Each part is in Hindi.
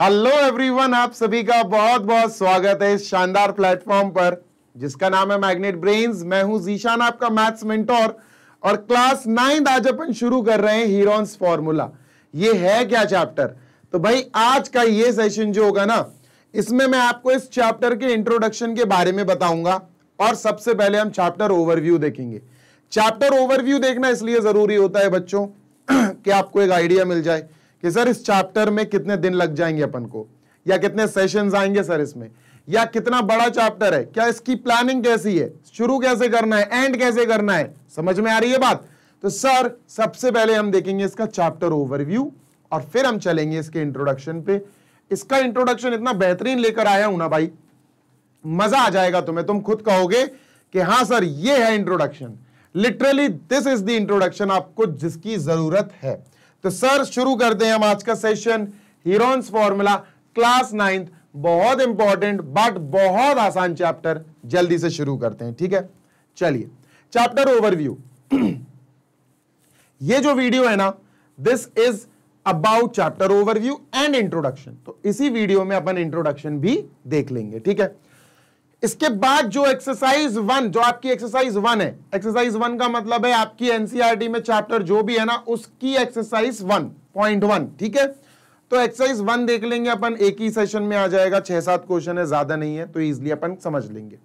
हेलो एवरीवन आप सभी का बहुत बहुत स्वागत है इस शानदार प्लेटफॉर्म पर जिसका नाम है मैग्नेट ब्रेन्स मैं हूं जीशान आपका मैथ्स मेंटोर और क्लास नाइन्थ आज अपन शुरू कर रहे हैं हीरोन्स फॉर्मूला ये है क्या चैप्टर तो भाई आज का ये सेशन जो होगा ना इसमें मैं आपको इस चैप्टर के इंट्रोडक्शन के बारे में बताऊंगा और सबसे पहले हम चैप्टर ओवरव्यू देखेंगे चैप्टर ओवरव्यू देखना इसलिए जरूरी होता है बच्चों कि आपको एक आइडिया मिल जाए कि सर इस चैप्टर में कितने दिन लग जाएंगे अपन को या कितने सेशन आएंगे सर इसमें या कितना बड़ा चैप्टर है क्या इसकी प्लानिंग कैसी है शुरू कैसे करना है एंड कैसे करना है समझ में आ रही है बात तो सर सबसे पहले हम देखेंगे इसका चैप्टर ओवरव्यू और फिर हम चलेंगे इसके इंट्रोडक्शन पे इसका इंट्रोडक्शन इतना बेहतरीन लेकर आया हूं ना भाई मजा आ जाएगा तुम्हें तुम खुद कहोगे कि हाँ सर ये है introduction literally this is the introduction आपको जिसकी जरूरत है तो सर शुरू करते हैं हम आज का session Heron's formula class ninth बहुत इंपॉर्टेंट बट बहुत आसान चैप्टर जल्दी से शुरू करते हैं ठीक है चलिए चैप्टर ओवरव्यू ये जो वीडियो है ना this is about chapter overview and introduction तो इसी वीडियो में अपन इंट्रोडक्शन भी देख लेंगे ठीक है इसके बाद जो एक्सरसाइज वन जो आपकी एक्सरसाइज वन है एक्सरसाइज वन का मतलब है आपकी एनसीआरटी e में चैप्टर जो भी है ना उसकी एक्सरसाइज वन पॉइंट वन ठीक है तो एक्सरसाइज वन देख लेंगे अपन एक ही सेशन में आ जाएगा छह सात क्वेश्चन है ज्यादा नहीं है तो इजिली अपन समझ लेंगे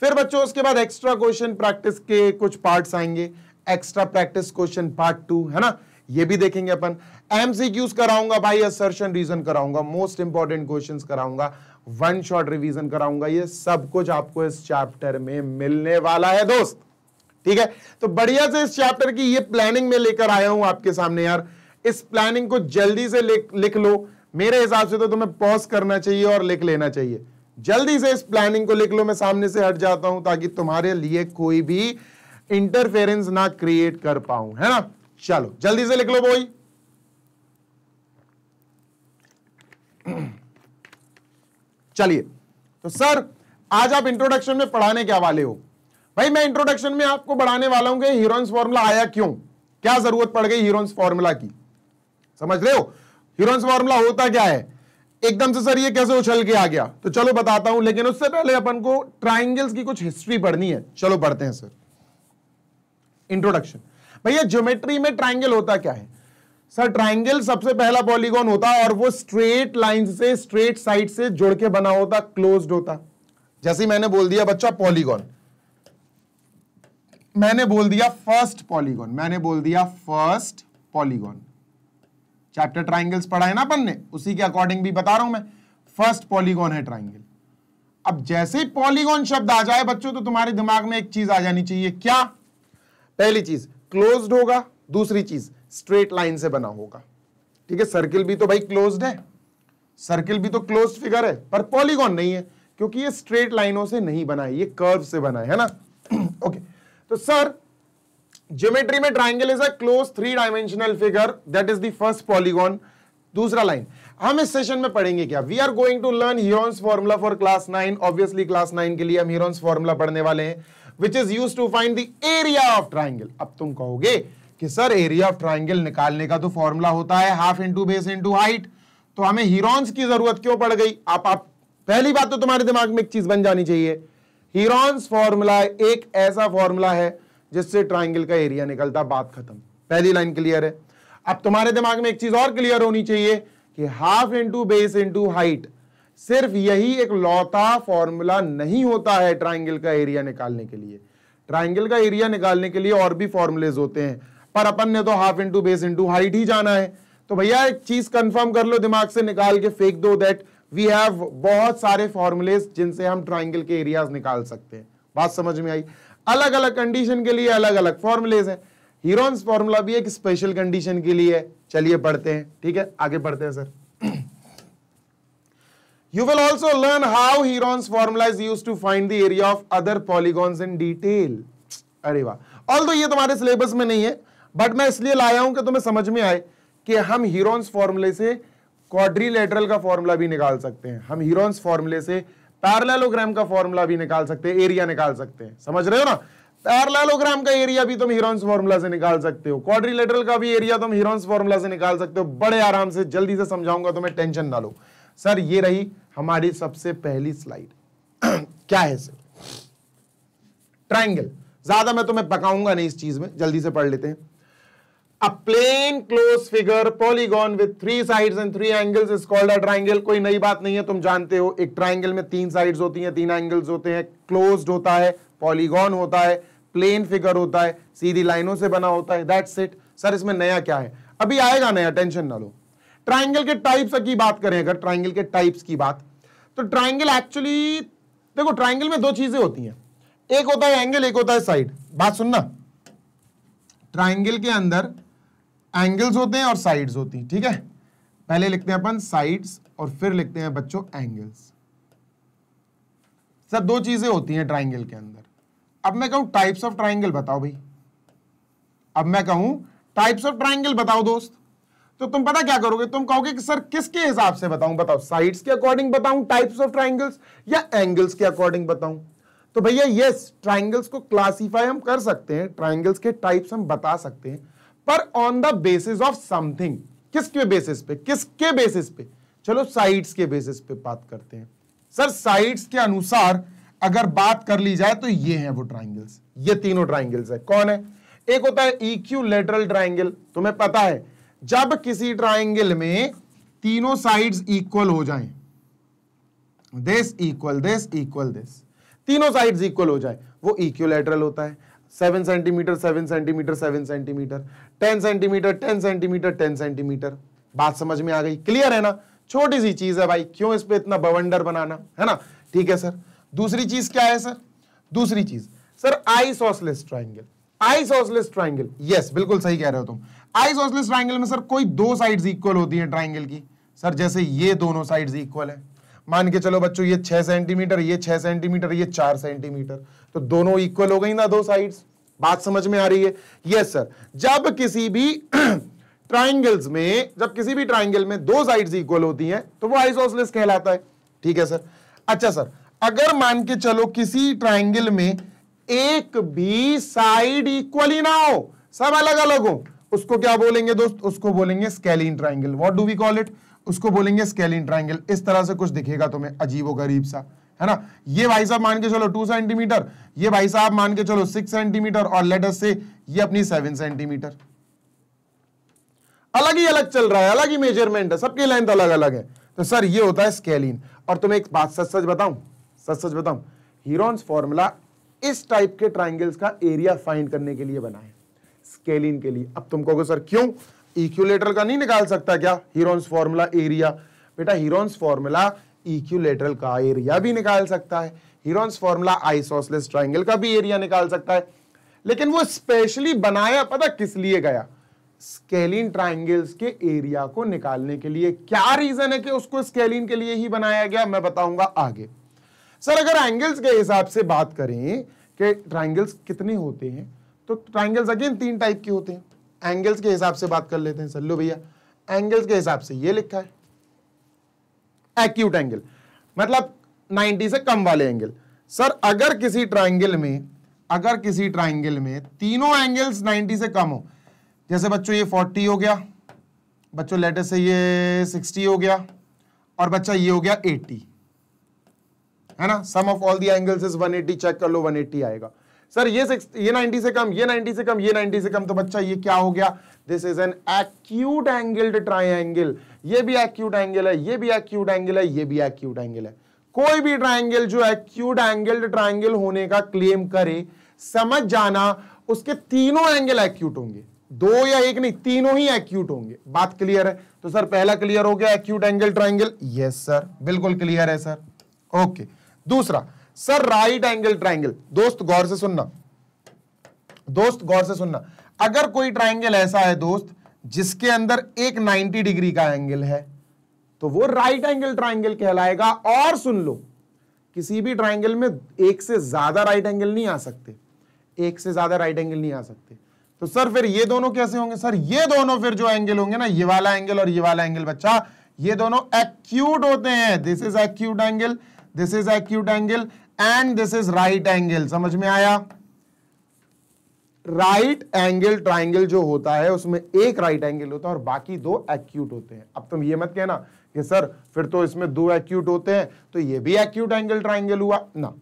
फिर बच्चों उसके बाद एक्स्ट्रा क्वेश्चन प्रैक्टिस के कुछ पार्ट आएंगे extra practice question part two है ना ये भी देखेंगे अपन एमसीक्यूज कराऊंगा भाई असर्शन रीजन कराऊंगा मोस्ट इंपॉर्टेंट क्वेश्चंस कराऊंगा वन शॉट रिवीजन कराऊंगा ये सब कुछ आपको इस चैप्टर में मिलने वाला है दोस्त ठीक है तो बढ़िया से इस चैप्टर की ये प्लानिंग में लेकर आया हूं आपके सामने यार इस प्लानिंग को जल्दी से लिख लो मेरे हिसाब से तो तुम्हें पॉज करना चाहिए और लिख लेना चाहिए जल्दी से इस प्लानिंग को लिख लो मैं सामने से हट जाता हूं ताकि तुम्हारे लिए कोई भी इंटरफेरेंस ना क्रिएट कर पाऊं है ना चलो जल्दी से लिख लो बोई चलिए तो सर आज आप इंट्रोडक्शन में पढ़ाने क्या वाले हो भाई मैं इंट्रोडक्शन में आपको बढ़ाने वाला हूं कि फॉर्मूला आया क्यों क्या जरूरत पड़ गई हीरोइंस फॉर्मूला की समझ रहे हो हीरोइंस फॉर्मूला होता क्या है एकदम से सर ये कैसे उछल के आ गया तो चलो बताता हूं लेकिन उससे पहले अपन को ट्राइंगल्स की कुछ हिस्ट्री पढ़नी है चलो पढ़ते हैं सर इंट्रोडक्शन भैया ज्योमेट्री में ट्राइंगल होता क्या है सर ट्राइंगल सबसे पहला पॉलीगॉन होता और वो स्ट्रेट लाइन से स्ट्रेट साइड से जुड़ के बना होता क्लोज्ड होता जैसे मैंने बोल दिया बच्चा पॉलीगॉन मैंने बोल दिया फर्स्ट पॉलीगॉन मैंने बोल दिया फर्स्ट पॉलीगॉन चैप्टर ट्राइंगल्स पढ़ा है ना अपन ने उसी के अकॉर्डिंग भी बता रहा हूं मैं फर्स्ट पॉलीगॉन है ट्राइंगल अब जैसे ही पॉलीगॉन शब्द आ जाए बच्चों तो तुम्हारे दिमाग में एक चीज आ जानी चाहिए क्या पहली चीज क्लोज्ड होगा दूसरी चीज स्ट्रेट लाइन से बना होगा ठीक है सर्किल भी तो भाई क्लोज्ड है सर्किल भी तो क्लोज फिगर है पर पॉलीगॉन नहीं है क्योंकि ये स्ट्रेट लाइनों से नहीं बना है ये कर्व से बना है, है ना ओके तो सर ज्योमेट्री में triangle is a close three dimensional figure that is the first polygon दूसरा लाइन हम इस सेशन में पढ़ेंगे क्या we are going to learn Heron's formula for class nine obviously class nine के लिए हम हिरोन्स फॉर्मूला पढ़ने वाले हैं which is use to find the area of triangle अब तुम कहोगे कि सर एरिया ऑफ ट्राइंगल निकालने का तो फॉर्मूला होता है half into base into height तो हमें हीरोन्स की जरूरत क्यों पड़ गई आप आप पहली बात तो तुम्हारे दिमाग में एक चीज बन जानी चाहिए हीरोन्स फॉर्मूला एक ऐसा फॉर्मूला है जिससे ट्राइंगल का एरिया निकलता बात खत्म पहली लाइन क्लियर है अब तुम्हारे दिमाग में एक चीज और क्लियर होनी चाहिए कि half into base into height सिर्फ यही एक लौता फॉर्मूला नहीं होता है ट्राइंगल का एरिया निकालने के लिए ट्राइंगल का एरिया निकालने के लिए और भी फॉर्मूलेज होते हैं पर अपन ने तो half into base into height ही जाना है तो भैया एक चीज कंफर्म कर लो दिमाग से निकाल के फेंक दो दैट वी हैव बहुत सारे फॉर्मूलेज जिनसे हम ट्राइंगल के एरियाज निकाल सकते हैं बात समझ में आई अलग अलग कंडीशन के लिए अलग अलग फॉर्मूलेज हैं हीरोन्स फॉर्मूला भी एक स्पेशल कंडीशन के लिए है चलिए बढ़ते हैं ठीक है आगे बढ़ते हैं sir you will also learn how Heron's formula is use to find the area of other polygons in detail अरे वाह ऑल तो ये तुम्हारे सिलेबस में नहीं है बट मैं इसलिए लाया हूं कि तुम्हें समझ में आए कि हम हीरोन्स फॉर्मूले से क्वाड्रीलेटरल का फॉर्मूला भी निकाल सकते हैं हम हीरोन्स फॉर्मूले से पैरलेलोग्राम का फॉर्मूला भी निकाल सकते हैं एरिया निकाल सकते हैं समझ रहे हो ना पैरलेलोग्राम का एरिया भी तुम हीरोन्स फॉर्मूला से निकाल सकते हो क्वाड्रीलेटरल का भी एरिया तुम हीरोन्स फॉर्मूला से निकाल सकते हो बड़े आराम से जल्दी से समझाऊंगा तुम्हें टेंशन ना लो सर ये रही हमारी सबसे पहली स्लाइड क्या है सर ट्राइंगल ज्यादा मैं तुम्हें पकाऊंगा नहीं इस चीज में जल्दी से पढ़ लेते हैं a plain closed figure polygon with three sides and three angles is called a triangle कोई नई बात नहीं है तुम जानते हो एक ट्राइंगल में तीन साइड होती हैं तीन एंगल्स होते हैं क्लोज होता है पॉलीगॉन होता है प्लेन फिगर होता है सीधी लाइनों से बना होता है दैट्स इट सर इसमें नया क्या है अभी आएगा नया टेंशन ना लो ट्राइंगल के टाइप्स की बात करें अगर ट्राइंगल के टाइप्स की बात तो ट्राइंगल एक्चुअली देखो ट्राइंगल में दो चीजें होती हैं एक होता है एंगल एक होता है साइड बात सुनना ट्राइंगल के अंदर एंगल्स होते हैं और साइड्स होती हैं ठीक है पहले लिखते हैं अपन साइड्स और फिर लिखते हैं बच्चों एंगल्स सर दो चीजें होती हैं ट्राइंगल के अंदर अब मैं कहूं टाइप्स ऑफ ट्राइंगल बताओ भाई अब मैं कहूं टाइप्स ऑफ ट्राइंगल बताओ दोस्त तो तुम पता क्या करोगे तुम कहोगे कि सर किसके हिसाब से बताऊं बताओ साइड्स के अकॉर्डिंग बताऊं टाइप्स ऑफ ट्राइंगल्स या एंगल्स के अकॉर्डिंग बताऊं तो भैया यस ट्राइंगल्स को क्लासीफाई हम कर सकते हैं ट्राइंगल्स के टाइप्स हम बता सकते हैं पर on the basis of something किसके बेसिस पे किसके बेसिस पे चलो साइट्स के बेसिस पे बात करते हैं सर साइट्स के अनुसार अगर बात कर ली जाए तो ये हैं वो ट्राइंगल्स ये तीनों ट्राइंगल्स है कौन है एक होता है इक्यू लेटरल ट्राइंगल तुम्हें पता है जब किसी ट्राइंगल में तीनों साइड्स इक्वल हो जाएं this equal this equal this तीनों साइड्स इक्वल हो जाए वो लेटरल e होता है seven centimetre seven centimetre seven centimetre ten centimetre ten centimetre ten centimetre बात समझ में आ गई क्लियर है ना छोटी सी चीज है भाई क्यों इस पर इतना बवंडर बनाना है ना ठीक है सर दूसरी चीज क्या है सर दूसरी चीज sir isosceles triangle isosceles triangle yes बिल्कुल सही कह रहे हो तुम सॉसलेस ट्राइंगल में सर कोई दो साइड्स इक्वल होती है ट्राइंगल की सर जैसे ये दोनों साइड्स इक्वल है मान के चलो बच्चों ये छह सेंटीमीटर ये छह सेंटीमीटर ये चार सेंटीमीटर तो दोनों इक्वल हो गई ना दो साइड्स बात समझ में आ रही है यस सर जब किसी भी ट्राइंगल्स में जब किसी भी ट्राइंगल में दो साइड्स इक्वल होती हैं तो वो आइसोसलेस कहलाता है ठीक है सर अच्छा सर अगर मान के चलो किसी ट्राइंगल में एक भी साइड इक्वल ही ना हो सब अलग अलग हो उसको क्या बोलेंगे दोस्त उसको बोलेंगे scalene triangle what do we call it उसको बोलेंगे स्केलिन ट्राइंगल इस तरह से कुछ दिखेगा तुम्हें अजीब गरीब सा है ना ये भाई साहब मान के चलो टू सेंटीमीटर ये भाई साहब मान के चलो सिक्स सेंटीमीटर और लेटर से ये अपनी सेवन सेंटीमीटर अलग ही अलग चल रहा है अलग ही मेजरमेंट है सबकी लेंथ अलग अलग है तो सर ये होता है स्केलिन और तुम्हें एक बात सच सच बताऊं सच सच बताऊं हीरोन्स फॉर्मूला इस टाइप के ट्राइंगल्स का एरिया फाइंड करने के लिए बना है स्केलिन के लिए अब तुम कहोगे सर क्यों इक्यूलेटर का नहीं निकाल सकता क्या हीरोन्स फॉर्मूला एरिया बेटा हीरोन्स फॉर्मूला इक्यूलेटर का एरिया भी निकाल सकता है हीरोन्स फॉर्मूला आइसोसलेस ट्राइंगल का भी एरिया निकाल सकता है लेकिन वो स्पेशली बनाया पता किस लिए गया स्केलिन ट्राइंगल्स के एरिया को निकालने के लिए क्या रीजन है कि उसको स्केलिन के लिए ही बनाया गया मैं बताऊंगा आगे सर अगर एंगल्स के हिसाब से बात करें कि ट्राइंगल्स कितने होते हैं तो ट्राइंगल्स अगेन तीन टाइप के होते हैं एंगल्स के हिसाब से बात कर लेते हैं सल्लू भैया एंगल्स के हिसाब से ये लिखा है एक्यूट एंगल मतलब 90 से कम वाले एंगल सर अगर किसी ट्राइंगल में अगर किसी ट्राइंगल में तीनों एंगल्स 90 से कम हो जैसे बच्चों ये 40 हो गया बच्चों लेटेस्ट से ये 60 हो गया और बच्चा ये हो गया 80 है ना sum of all the angles is 180 check कर लो 180 आएगा सर ये सिक्स ये नाइनटी से कम ये नाइनटी से कम ये नाइनटी से कम तो बच्चा ये क्या हो गया this is an acute angled triangle ये भी एक्यूट एंगल है ये भी एक्यूट एंगल है ये भी एक्यूट एंगल है कोई भी ट्राइंगल जो एक्यूट एंगल्ड ट्राइंगल होने का क्लेम करे समझ जाना उसके तीनों एंगल एक्यूट होंगे दो या एक नहीं तीनों ही एक्यूट होंगे बात क्लियर है तो सर पहला क्लियर हो गया acute angle triangle yes sir बिल्कुल क्लियर है सर ओके दूसरा सर राइट एंगल ट्राइंगल दोस्त गौर से सुनना दोस्त गौर से सुनना अगर कोई ट्राइंगल ऐसा है दोस्त जिसके अंदर एक 90 डिग्री का एंगल है तो वो राइट एंगल ट्राइंगल कहलाएगा और सुन लो किसी भी ट्राइंगल में एक से ज्यादा राइट एंगल नहीं आ सकते एक से ज्यादा राइट एंगल नहीं आ सकते तो सर फिर ये दोनों कैसे होंगे सर ये दोनों फिर जो एंगल होंगे ना ये वाला एंगल और ये वाला एंगल बच्चा ये दोनों एक्यूट होते हैं this is acute angle this is acute angle and this is right angle समझ में आया राइट एंगल ट्राइंगल जो होता है उसमें एक राइट right एंगल होता है और बाकी दो एक्यूट होते हैं अब तुम ये मत कहना कि सर फिर तो इसमें दो एक्यूट होते हैं तो ये भी एक्यूट एंगल ट्राइंगल हुआ ना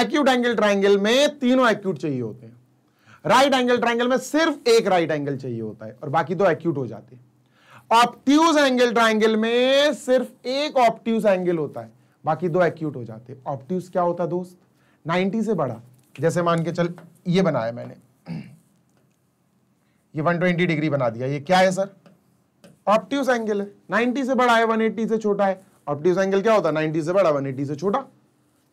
एक्यूट एंगल ट्राइंगल में तीनों एक्यूट चाहिए होते हैं राइट एंगल ट्राइंगल में सिर्फ एक राइट right एंगल चाहिए होता है और बाकी दो एक्यूट हो जाते हैं ऑप्टिज एंगल ट्राइंगल में सिर्फ एक ऑप्टिज एंगल होता है बाकी दो एक्यूट हो जाते ऑप्टिव्स क्या होता दोस्त 90 से बड़ा जैसे मान के चल ये बनाया मैंने ये 120 डिग्री बना दिया ये क्या है सर ऑप्टिव्स एंगल है 90 से बड़ा है 180 से छोटा है ऑप्टिव्स एंगल क्या होता है 90 से बड़ा 180 से छोटा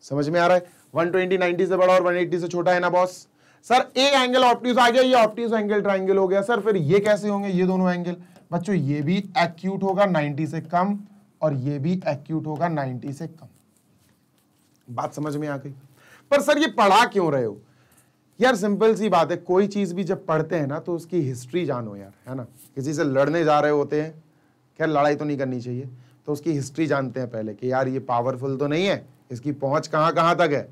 समझ में आ रहा है 120 90 से बड़ा और 180 से छोटा है ना boss sir a angle obtuse आ गया ये ऑप्टिव्स एंगल ट्राइंगल हो गया सर फिर ये कैसे होंगे ये दोनों एंगल बच्चों ये भी एक्यूट होगा 90 से कम और ये भी एक्यूट होगा 90 से कम बात समझ में आ गई पर सर ये पढ़ा क्यों रहे हो यार सिंपल सी बात है कोई चीज भी जब पढ़ते हैं ना तो उसकी हिस्ट्री जानो यार है ना किसी से लड़ने जा रहे होते हैं खैर लड़ाई तो नहीं करनी चाहिए तो उसकी हिस्ट्री जानते हैं पहले कि यार ये पावरफुल तो नहीं है इसकी पहुंच कहां कहां तक है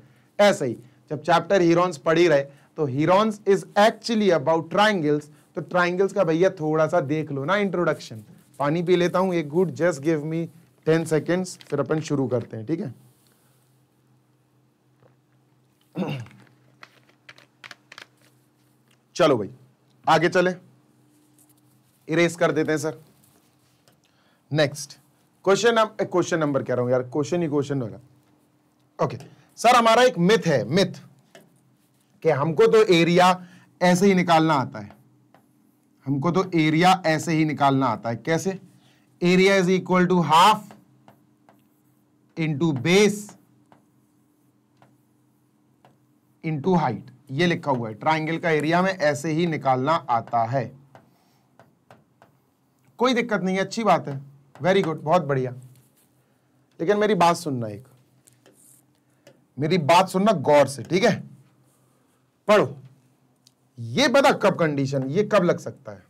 ऐसे ही जब चैप्टर हीरोन्स पढ़ी रहे तो Heron's is actually about triangles तो ट्राइंगल्स का भैया थोड़ा सा देख लो ना इंट्रोडक्शन पानी पी लेता हूँ एक good just give me ten seconds फिर अपन शुरू करते हैं ठीक है चलो भाई आगे चले इरेज कर देते हैं sir next question question number कह रहा हूं यार क्वेश्चन ही क्वेश्चन होगा ओके okay. सर हमारा एक मिथ है मिथ कि हमको तो एरिया ऐसे ही निकालना आता है हमको तो एरिया ऐसे ही निकालना आता है कैसे area is equal to half into base into height ये लिखा हुआ है ट्राइंगल का एरिया में ऐसे ही निकालना आता है कोई दिक्कत नहीं है अच्छी बात है वेरी गुड बहुत बढ़िया लेकिन मेरी बात सुनना एक मेरी बात सुनना गौर से ठीक है पढ़ो ये पता कब कंडीशन ये कब लग सकता है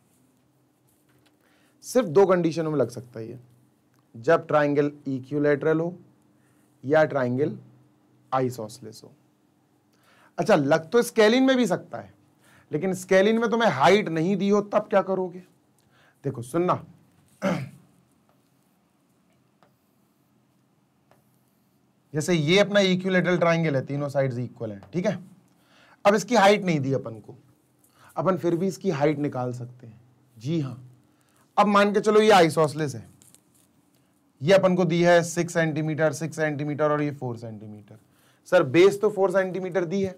सिर्फ दो कंडीशनों में लग सकता है ये जब ट्राइंगल इक्यूलेटरल हो या ट्राइंगल आइसोसलेस हो अच्छा लग तो स्केलिन में भी सकता है लेकिन स्केलिन में तुम्हें हाइट नहीं दी हो तब क्या करोगे देखो सुनना जैसे ये अपना इक्विलेटरल ट्राइंगल है तीनों साइड्स इक्वल हैं ठीक है अब इसकी हाइट नहीं दी अपन को अपन फिर भी इसकी हाइट निकाल सकते हैं जी हाँ अब मान के चलो ये आइसोसलेस है ये अपन को दी है सिक्स सेंटीमीटर सिक्स सेंटीमीटर और ये फोर सेंटीमीटर सर बेस तो फोर सेंटीमीटर दी है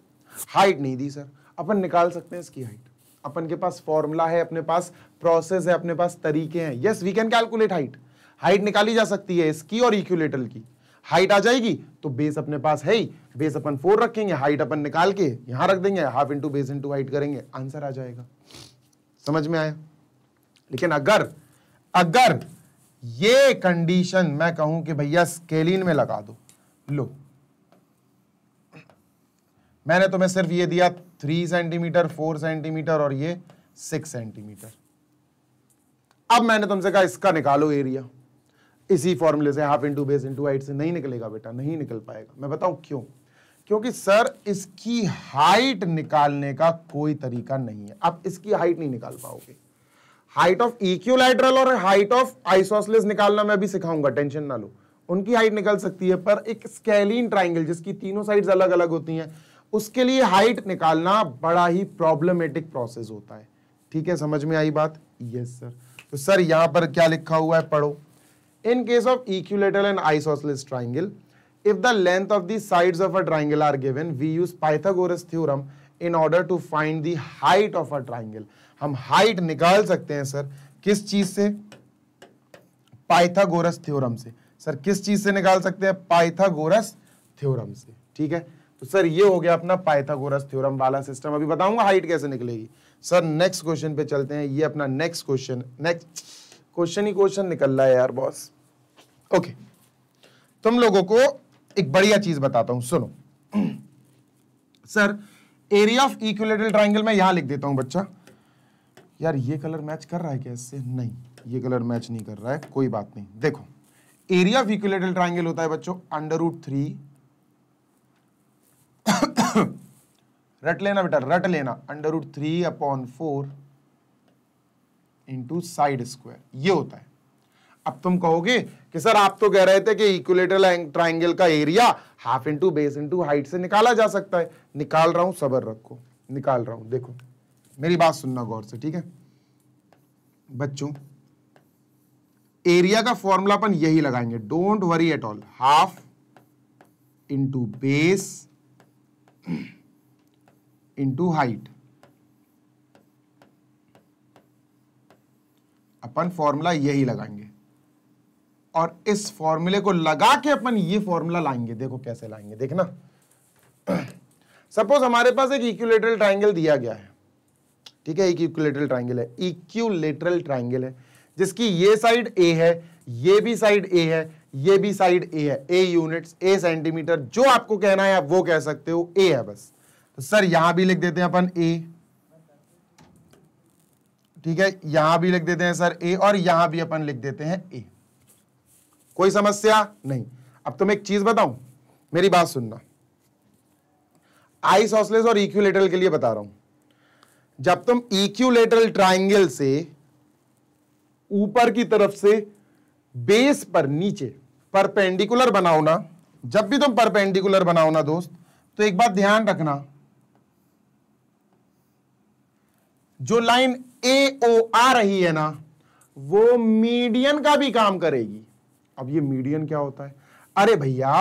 हाइट नहीं दी सर अपन निकाल सकते हैं इसकी हाइट अपन के पास फॉर्मूला है अपने पास प्रोसेस है अपने पास तरीके हैं yes we can calculate height height निकाली जा सकती है इसकी और इक्यूलेटर की हाइट आ जाएगी तो बेस अपने पास है ही बेस अपन फोर रखेंगे हाइट अपन निकाल के यहां रख देंगे half into base into height करेंगे आंसर आ जाएगा समझ में आया लेकिन अगर अगर ये कंडीशन मैं कहूं कि भैया स्केलिन में लगा दो लो मैंने तुम्हें सिर्फ ये दिया थ्री सेंटीमीटर फोर सेंटीमीटर और ये सिक्स सेंटीमीटर अब मैंने तुमसे कहा इसका निकालो एरिया इसी फॉर्मूले से half into base into height से नहीं निकलेगा बेटा नहीं निकल पाएगा मैं बताऊं क्यों क्योंकि सर इसकी हाइट निकालने का कोई तरीका नहीं है आप इसकी हाइट नहीं निकाल पाओगे हाइट ऑफ इक्यूलाइट्रल और हाइट ऑफ आइसोसलेस निकालना मैं अभी सिखाऊंगा टेंशन ना लो उनकी हाइट निकल सकती है पर एक स्केलिन ट्राइंगल जिसकी तीनों साइड अलग अलग होती हैं उसके लिए हाइट निकालना बड़ा ही प्रॉब्लमेटिक प्रोसेस होता है ठीक है समझ में आई बात यस सर तो सर यहां पर क्या लिखा हुआ है पढ़ो in case of equilateral and isosceles triangle if the length of the sides of a triangle are given we use Pythagoras theorem in order to find the height of a triangle हम हाइट निकाल सकते हैं सर किस चीज से पाइथागोरस थ्योरम से सर किस चीज से निकाल सकते हैं पाइथागोरस थ्योरम से ठीक है तो सर ये हो गया अपना पाइथागोरस थ्योरम वाला सिस्टम अभी बताऊंगा हाइट कैसे निकलेगी सर नेक्स्ट क्वेश्चन पे चलते हैं ये अपना नेक्स्ट क्वेश्चन नेक्स्ट क्वेश्चन ही क्वेश्चन निकल रहा है यार बॉस ओके तुम लोगों को एक बढ़िया चीज बताता हूं सुनो sir area of equilateral triangle मैं यहां लिख देता हूं बच्चा यार ये कलर मैच कर रहा है क्या इससे नहीं ये कलर मैच नहीं कर रहा है कोई बात नहीं देखो एरिया विक्यूलेटल ट्राइंगल होता है बच्चों अंडर रूट थ्री रट लेना बेटा रट लेना under root three upon four into side square ये होता है अब तुम कहोगे कि सर आप तो कह रहे थे कि इक्विलेटरल ट्राइंगल का area half into base into height से निकाला जा सकता है निकाल रहा हूं सबर रखो निकाल रहा हूं देखो मेरी बात सुनना गौर से ठीक है बच्चों एरिया का फॉर्मूला अपन यही लगाएंगे don't worry at all half into base into height अपन फॉर्मूला यही लगाएंगे और इस फॉर्मूले को लगा के अपन ये फॉर्मूला लाएंगे देखो कैसे लाएंगे देखना सपोज हमारे पास एक इक्विलेटरल ट्राइंगल दिया गया है ठीक है एक इक्वलेटरल ट्राइंगल है इक्विलेटरल ट्राइंगल है जिसकी ये साइड ए है ये भी साइड ए है ये भी साइड ए है ए यूनिट्स ए सेंटीमीटर जो आपको कहना है आप वो कह सकते हो ए है बस तो सर यहां भी लिख देते हैं अपन ए ठीक है यहां भी लिख देते हैं सर ए और यहां भी अपन लिख देते हैं ए कोई समस्या नहीं अब तुम एक चीज बताऊं मेरी बात सुनना आइस ऑसलेस और इक्विलेटरल के लिए बता रहा हूं जब तुम इक्यूलेटरल ट्राइंगल से ऊपर की तरफ से बेस पर नीचे परपेंडिकुलर बनाओ ना जब भी तुम परपेंडिकुलर बनाओ ना दोस्त तो एक बात ध्यान रखना जो लाइन ए ओ आ रही है ना वो मीडियन का भी काम करेगी अब ये मीडियन क्या होता है अरे भैया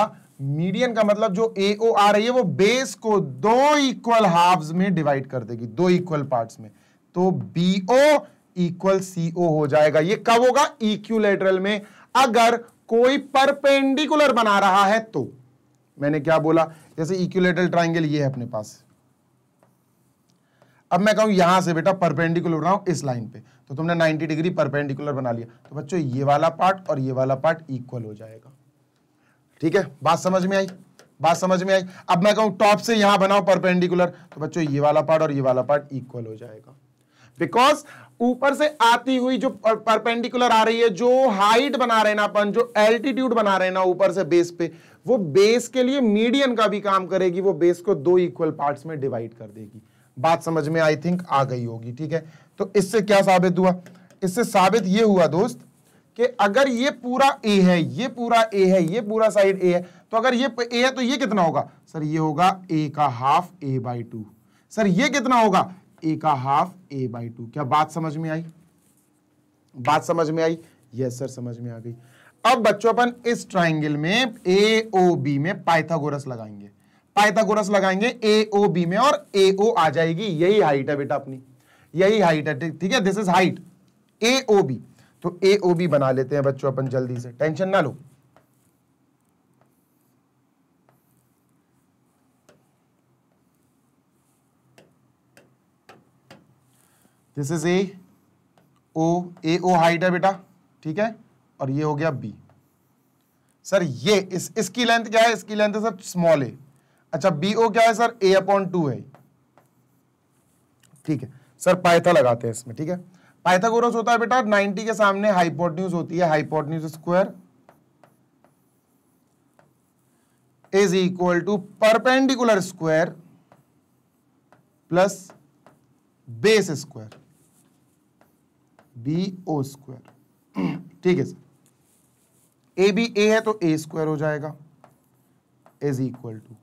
मीडियन का मतलब जो ए ओ आ रही है वो बेस को दो इक्वल हाफ्स में डिवाइड कर देगी दो इक्वल पार्ट्स में तो बी ओ इक्वल सी ओ हो जाएगा ये कब होगा इक्यूलेटरल में अगर कोई परपेंडिकुलर बना रहा है तो मैंने क्या बोला जैसे इक्यूलेटरल ट्राइंगल ये है अपने पास अब मैं कहूं यहां से बेटा परपेंडिकुलर बना इस लाइन पे तो तुमने 90 डिग्री परपेंडिकुलर बना लिया तो बच्चों ये वाला पार्ट और ये वाला पार्ट इक्वल हो जाएगा ठीक है बात समझ में आई बात समझ में आई अब मैं कहूं टॉप से यहां बनाओ परपेंडिकुलर तो बच्चों ये वाला पार्ट और ये वाला पार्ट इक्वल हो जाएगा बिकॉज ऊपर से आती हुई जो परपेंडिकुलर आ रही है जो हाइट बना रहे ना अपन जो एल्टीट्यूड बना रहे ना ऊपर से बेस पे वो बेस के लिए मीडियन का भी काम करेगी वो बेस को दो इक्वल पार्ट्स में डिवाइड कर देगी बात समझ में आई थिंक आ गई होगी ठीक है तो इससे क्या साबित हुआ इससे साबित ये हुआ दोस्त कि अगर ये पूरा ए है ये पूरा ए है ये पूरा साइड ए है तो अगर ये ए है तो ये कितना होगा सर ये होगा ए का half A by two sir ये कितना होगा ए का हाफ ए बाई टू क्या बात समझ में आई बात समझ में आई यस सर समझ में आ गई अब बच्चों अपन इस ट्राइंगल में ए ओ बी में पाइथागोरस लगाएंगे पाइथागोरस लगाएंगे ए ओ बी में और ए ओ आ जाएगी यही हाइट है बेटा अपनी यही हाइट है ठीक है this is height A O B तो ए ओ बी बना लेते हैं बच्चों अपन जल्दी से टेंशन ना लो this is A O A O height है बेटा ठीक है और ये हो गया बी सर ये इस इसकी लेंथ क्या है इसकी लेंथ है सर स्मॉल ए अच्छा बी ओ क्या है सर ए अपॉन टू है ठीक है सर पाइथा लगाते हैं इसमें ठीक है पाइथागोरस होता है बेटा 90 के सामने हाइपोटन्यूज होती है hypotenuse square is equal to perpendicular square plus base square B O square ठीक है सर ए बी ए है तो ए स्क्वायर हो जाएगा is equal to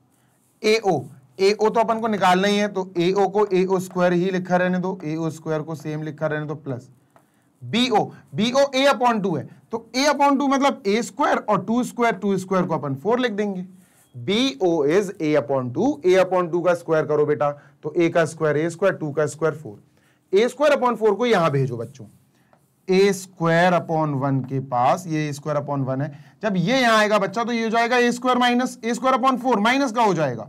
A O A O तो अपन को निकालना ही है तो ए ओ को ए ओ स्क्वायर ही लिखा रहने दो ए ओ स्क्वायर को सेम लिखा रहने दो plus B O B O A upon two है तो ए अपॉन टू मतलब ए स्क्वायर और टू स्क्वायर टू स्क्वायर को अपन फोर लिख देंगे B O is A upon two A upon two का स्क्वायर करो बेटा तो ए का स्क्वायर ए स्क्वायर टू का square four A square upon four को यहां भेजो बच्चों ए स्क्वायर अपॉन वन के पास ये स्क्वायर अपॉन वन है जब ये यहां आएगा बच्चा तो ये हो जाएगा A square minus A square upon four minus का हो जाएगा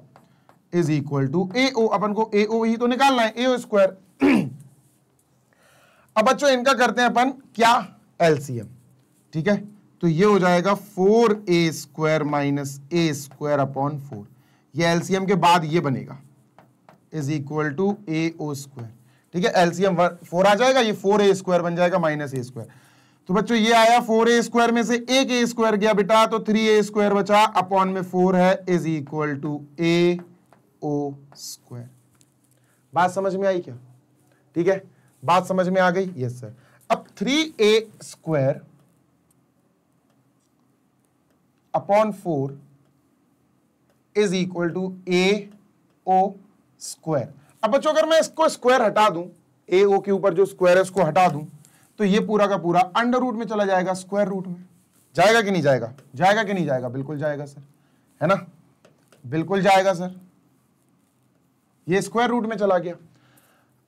is equal to A O अपन को ए ओ ही तो निकालना है ए ओ स्क्वायर अब बच्चों इनका करते हैं अपन क्या एलसीएम ठीक है तो ये हो जाएगा four A square minus A square upon four यह एलसीएम के बाद ये बनेगा is equal to A O square ठीक है एलसीएम फोर आ जाएगा ये फोर ए स्क्वायर बन जाएगा माइनस ए स्क्वायर तो बच्चों ये आया फोर ए स्क्वायर में से एक ए स्क्वायर गया बेटा तो थ्री ए स्क्वायर बचा अपॉन में फोर है is equal to A O square बात समझ में आई क्या ठीक है बात समझ में आ गई यस सर अब three A square upon four is equal to A O square अब बच्चों अगर मैं इसको स्क्वायर हटा दूं ए ओ के ऊपर जो स्क्वायर है उसको हटा दूं तो ये पूरा का पूरा अंडर रूट में चला जाएगा स्क्वायर रूट में जाएगा कि नहीं जाएगा जाएगा कि नहीं जाएगा बिल्कुल जाएगा सर है ना बिल्कुल जाएगा सर ये स्क्वायर रूट में चला गया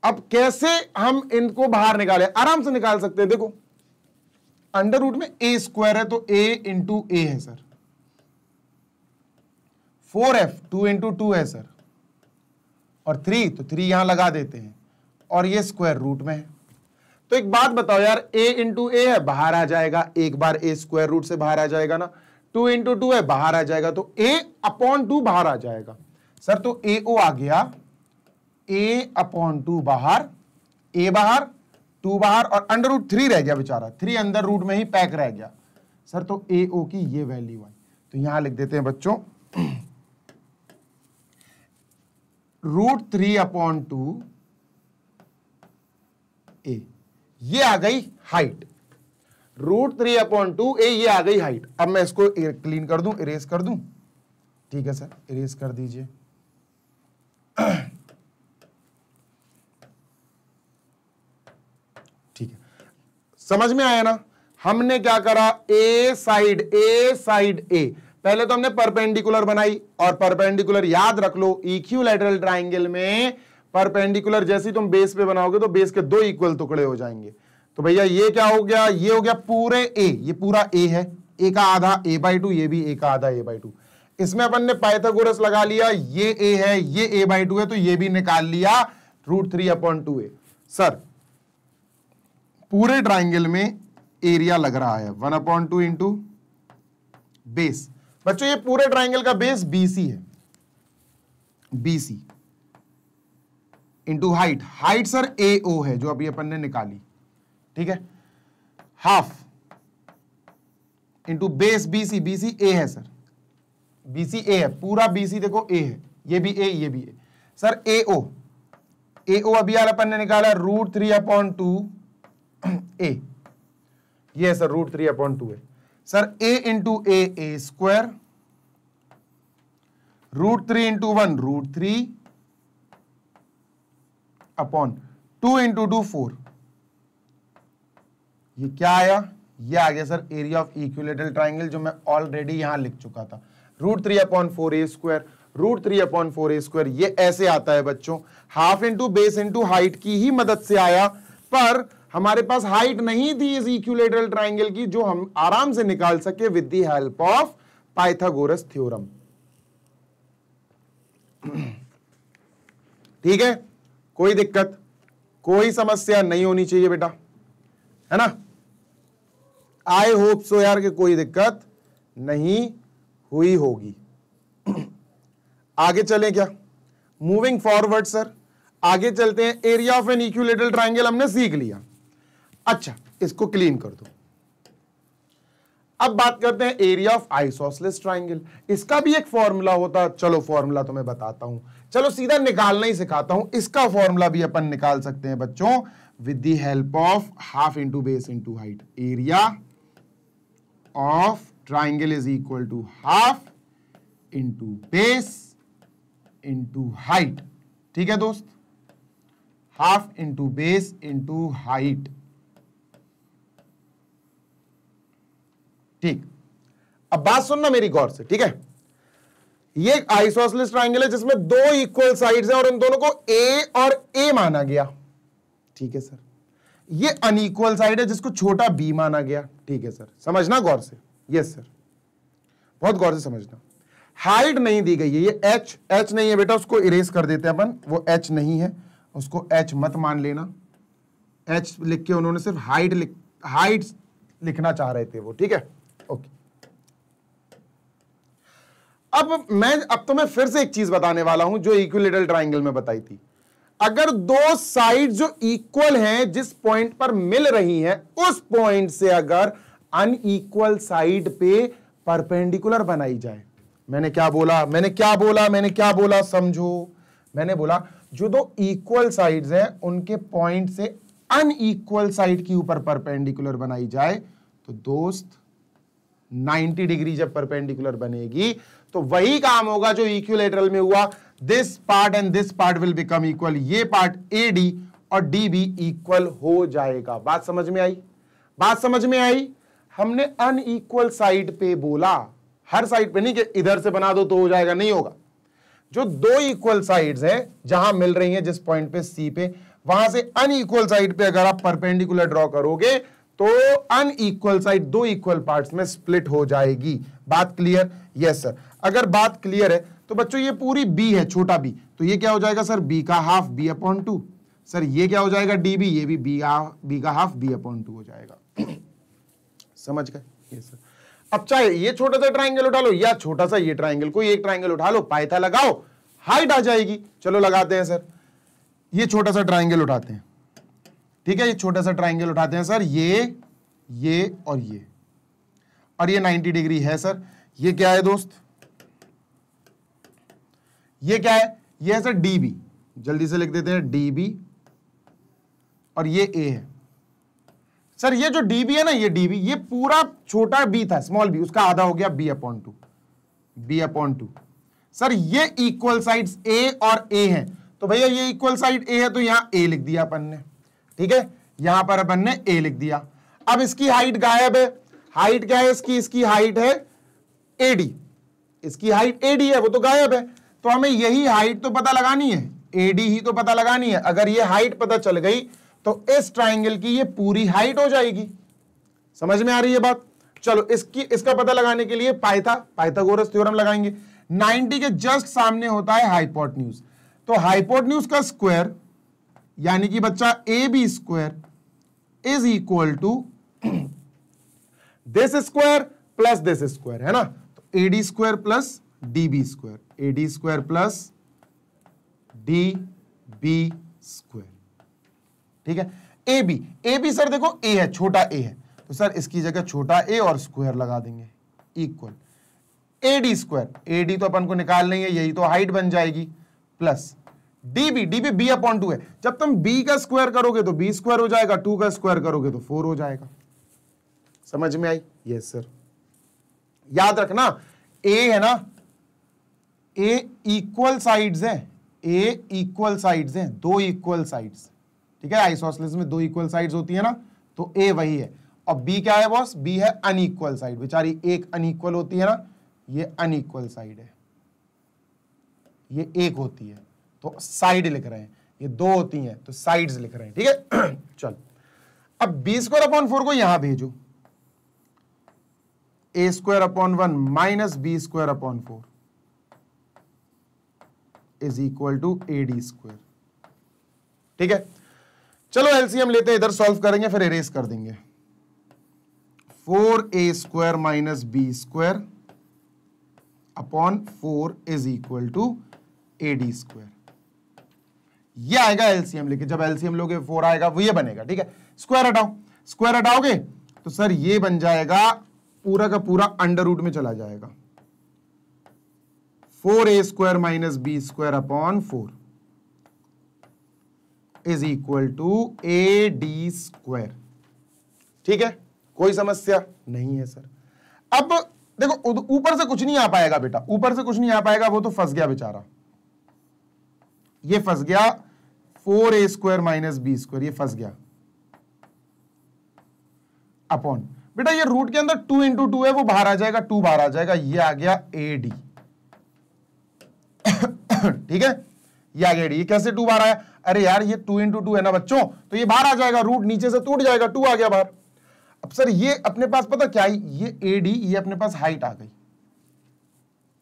अब कैसे हम इनको बाहर निकाले आराम से निकाल सकते हैं देखो अंडर रूट में ए स्क्वायर है तो ए इंटू ए है sir four F two into two है सर और थ्री तो थ्री यहां लगा देते हैं और ये स्क्वायर रूट में है तो एक बात बताओ यार ए इंटू ए है बाहर आ जाएगा एक बार ए स्क्वायर रूट से बाहर आ जाएगा ना टू इंटू टू है बाहर आ जाएगा तो ए अपॉन टू बाहर आ जाएगा सर तो ए ओ आ गया ए अपॉन टू बाहर ए बाहर टू बाहर और अंडर रूट थ्री रह गया बेचारा थ्री अंडर रूट में ही पैक रह गया सर तो ए ओ की ये वैल्यू आई तो यहां लिख देते हैं बच्चों root three upon two A ये आ गई height root three upon two A ये आ गई हाइट अब मैं इसको क्लीन कर दूं इरेज कर दूं ठीक है सर इरेज कर दीजिए समझ में आया ना हमने क्या करा ए साइड ए साइड ए पहले तो हमने परपेंडिकुलर बनाई और परपेंडिकुलर याद रख लो इक्यूलेटरल ट्राइंगल में परपेंडिकुलर जैसी तुम बेस पे बनाओगे तो बेस के दो इक्वल टुकड़े हो जाएंगे तो भैया ये क्या हो गया ये हो गया पूरे ए ये पूरा ए है ए का आधा ए बाई टू ये भी ए का आधा ए बाई टू इसमें अपन ने पाइथागोरस लगा लिया ये ए है ये ए बाई टू है तो ये भी निकाल लिया root three upon two A sir पूरे ट्राइंगल में एरिया लग रहा है one upon two into base बच्चों ये पूरे ट्राइंगल का बेस बीसी है BC into height height sir A O है जो अभी अपन ने निकाली ठीक है half into base BC BC A है सर बीसी ए है पूरा बीसी देखो ए है ये भी ए ये भी ए सर ए ओ ए ओ अभी यार अपन ने निकाला root three upon two A ये है sir root three upon two A sir A into A A square root three into one root three upon two into two four ये क्या आया ये आ गया sir area of equilateral triangle जो मैं ऑलरेडी यहां लिख चुका था root three upon four A square root three upon four A square ये ऐसे आता है बच्चों half into base into height की ही मदद से आया पर हमारे पास हाइट नहीं थी इस इक्यूलेटरल ट्राइंगल की जो हम आराम से निकाल सके with the help of Pythagoras theorem ठीक है कोई दिक्कत कोई समस्या नहीं होनी चाहिए बेटा है ना आई होप सो यार के कोई दिक्कत नहीं हुई होगी आगे चलें क्या मूविंग फॉरवर्ड सर आगे चलते हैं area of an equilateral triangle हमने सीख लिया अच्छा इसको क्लीन कर दो अब बात करते हैं एरिया ऑफ आइसोसलेस ट्राइंगल इसका भी एक फॉर्मूला होता चलो फॉर्मूला तो मैं बताता हूं चलो सीधा निकालना ही सिखाता हूं इसका फॉर्मूला भी अपन निकाल सकते हैं बच्चों with the help of half into base into height area of triangle is equal to half into base into height ठीक है दोस्त half into base into height ठीक अब बात सुनना मेरी गौर से ठीक है ये आइसोसलिस ट्राइंगल है जिसमें दो इक्वल साइड्स हैं और इन दोनों को ए और ए माना गया ठीक है सर ये अनइक्वल साइड है जिसको छोटा बी माना गया ठीक है सर समझना गौर से यस सर बहुत गौर से समझना हाइट नहीं दी गई है ये एच एच नहीं है बेटा उसको इरेज कर देते हैं अपन वो एच नहीं है उसको एच मत मान लेना एच लिख के उन्होंने सिर्फ हाइट लिख हाइट लिखना चाह रहे थे वो ठीक है अब मैं अब तो मैं फिर से एक चीज बताने वाला हूं जो इक्विलेटरल ट्राइंगल में बताई थी अगर दो साइड जो इक्वल हैं जिस पॉइंट पर मिल रही हैं उस पॉइंट से अगर अनइक्वल साइड पे परपेंडिकुलर बनाई जाए मैंने क्या बोला मैंने क्या बोला मैंने क्या बोला समझो मैंने बोला जो दो इक्वल साइड्स हैं उनके पॉइंट से अनइक्वल साइड के ऊपर परपेंडिकुलर बनाई जाए तो दोस्त 90 डिग्री जब परपेंडिकुलर बनेगी तो वही काम होगा जो इक्विलेटरल में हुआ this part and this part will become equal ये पार्ट ए डी और डी भी इक्वल हो जाएगा बात समझ में आई बात समझ में आई हमने अनइक्वल साइड पे बोला हर साइड पे नहीं कि इधर से बना दो तो हो जाएगा नहीं होगा जो दो इक्वल साइड्स हैं जहां मिल रही हैं जिस पॉइंट पे सी पे वहां से अनइक्वल साइड पे अगर आप परपेंडिकुलर ड्रॉ करोगे तो अनइक्वल साइड दो इक्वल पार्ट्स में स्प्लिट हो जाएगी बात क्लियर यस सर अगर बात क्लियर है तो बच्चों ये पूरी बी है छोटा बी तो ये क्या हो जाएगा सर बी का half B upon two sir ये क्या हो जाएगा डी बी ये भी बी बी का हाफ बी अपॉन टू हो जाएगा समझ गए ये सर अब चाहे ये छोटा सा ट्राइंगल उठा लो या छोटा सा ये ट्राइंगल कोई एक ट्राइंगल उठा लो पाइथा लगाओ हाइट आ जाएगी चलो लगाते हैं सर ये छोटा सा ट्राइंगल उठाते हैं ठीक है ये छोटा सा ट्राइंगल उठाते हैं सर ये ये और ये और ये 90 डिग्री है सर ये क्या है दोस्त ये क्या है ये है सर डी जल्दी से लिख देते हैं डी और ये ए है सर ये जो डी है ना ये डी ये पूरा छोटा बी था स्मॉल बी उसका आधा हो गया B upon two B upon two sir ये इक्वल साइड ए और ए है तो भैया ये इक्वल साइड ए है तो यहां ए लिख दिया अपन ने ठीक है यहां पर अपन ने ए लिख दिया अब इसकी हाइट गायब है हाइट क्या है इसकी इसकी हाइट है एडी इसकी हाइट एडी है वो तो गायब है तो हमें यही हाइट तो पता लगानी है एडी ही तो पता लगानी है अगर ये हाइट पता चल गई तो इस ट्राइंगल की ये पूरी हाइट हो जाएगी समझ में आ रही है बात चलो इसकी इसका पता लगाने के लिए पाइथा पाइथागोरस थ्योरम लगाएंगे 90 के जस्ट सामने होता है हाइपोटन्यूज तो हाइपोटन्यूज का स्क्वायर यानी कि बच्चा A B square is equal to this square plus this square है ना तो A D square plus D B square A D square plus D B square ठीक है A B A B sir देखो ए है छोटा ए है तो सर इसकी जगह छोटा ए और स्क्वायर लगा देंगे equal A D square A D तो अपन को निकाल लेंगे यही तो हाइट बन जाएगी plus D D DB B upon two है जब तुम बी का स्क्वायर करोगे तो बी स्क्वायर हो जाएगा टू का स्क्वायर करोगे तो फोर हो जाएगा समझ में आई यस सर याद रखना ए है ना ए इक्वल साइड्स हैं ए इक्वल साइड्स हैं दो इक्वल साइड्स ठीक है आइसोसलिस में दो इक्वल साइड्स होती है ना तो ए वही है और बी क्या है बॉस बी है अनइक्वल साइड बेचारी एक अनइक्वल होती है ना ये अनइक्वल साइड है ये एक होती है तो साइड लिख रहे हैं ये दो होती हैं तो साइड्स लिख रहे हैं ठीक है चल अब बी स्क्वायर अपॉन फोर को यहां भेजो A square upon one minus B square upon four is equal to A D square ठीक है चलो एलसीएम लेते हैं इधर सॉल्व करेंगे फिर इरेज कर देंगे four A square minus B square upon four is equal to A D square यह आएगा एलसीएम लेके जब एलसीएम लोगे फोर आएगा वो ये बनेगा ठीक है स्क्वायर हटाओ स्क्वायर हटाओगे तो सर ये बन जाएगा पूरा का पूरा अंडर रूट में चला जाएगा four A square minus B square upon four is equal to A D square ठीक है कोई समस्या नहीं है सर अब देखो ऊपर से कुछ नहीं आ पाएगा बेटा ऊपर से कुछ नहीं आ पाएगा वो तो फंस गया बेचारा ये फंस गया four A square minus B square यह फंस गया अपॉन बेटा ये रूट के अंदर टू इंटू टू है वो बाहर आ जाएगा टू बाहर आ जाएगा ये आ गया ए डी ठीक है ये आगे ये कैसे टू बार आया अरे यार ये टू इंटू टू है ना बच्चों तो ये बाहर आ जाएगा रूट नीचे से टूट जाएगा टू आ गया बाहर अब सर ये अपने पास पता क्या है ये एडी ये अपने पास हाइट आ गई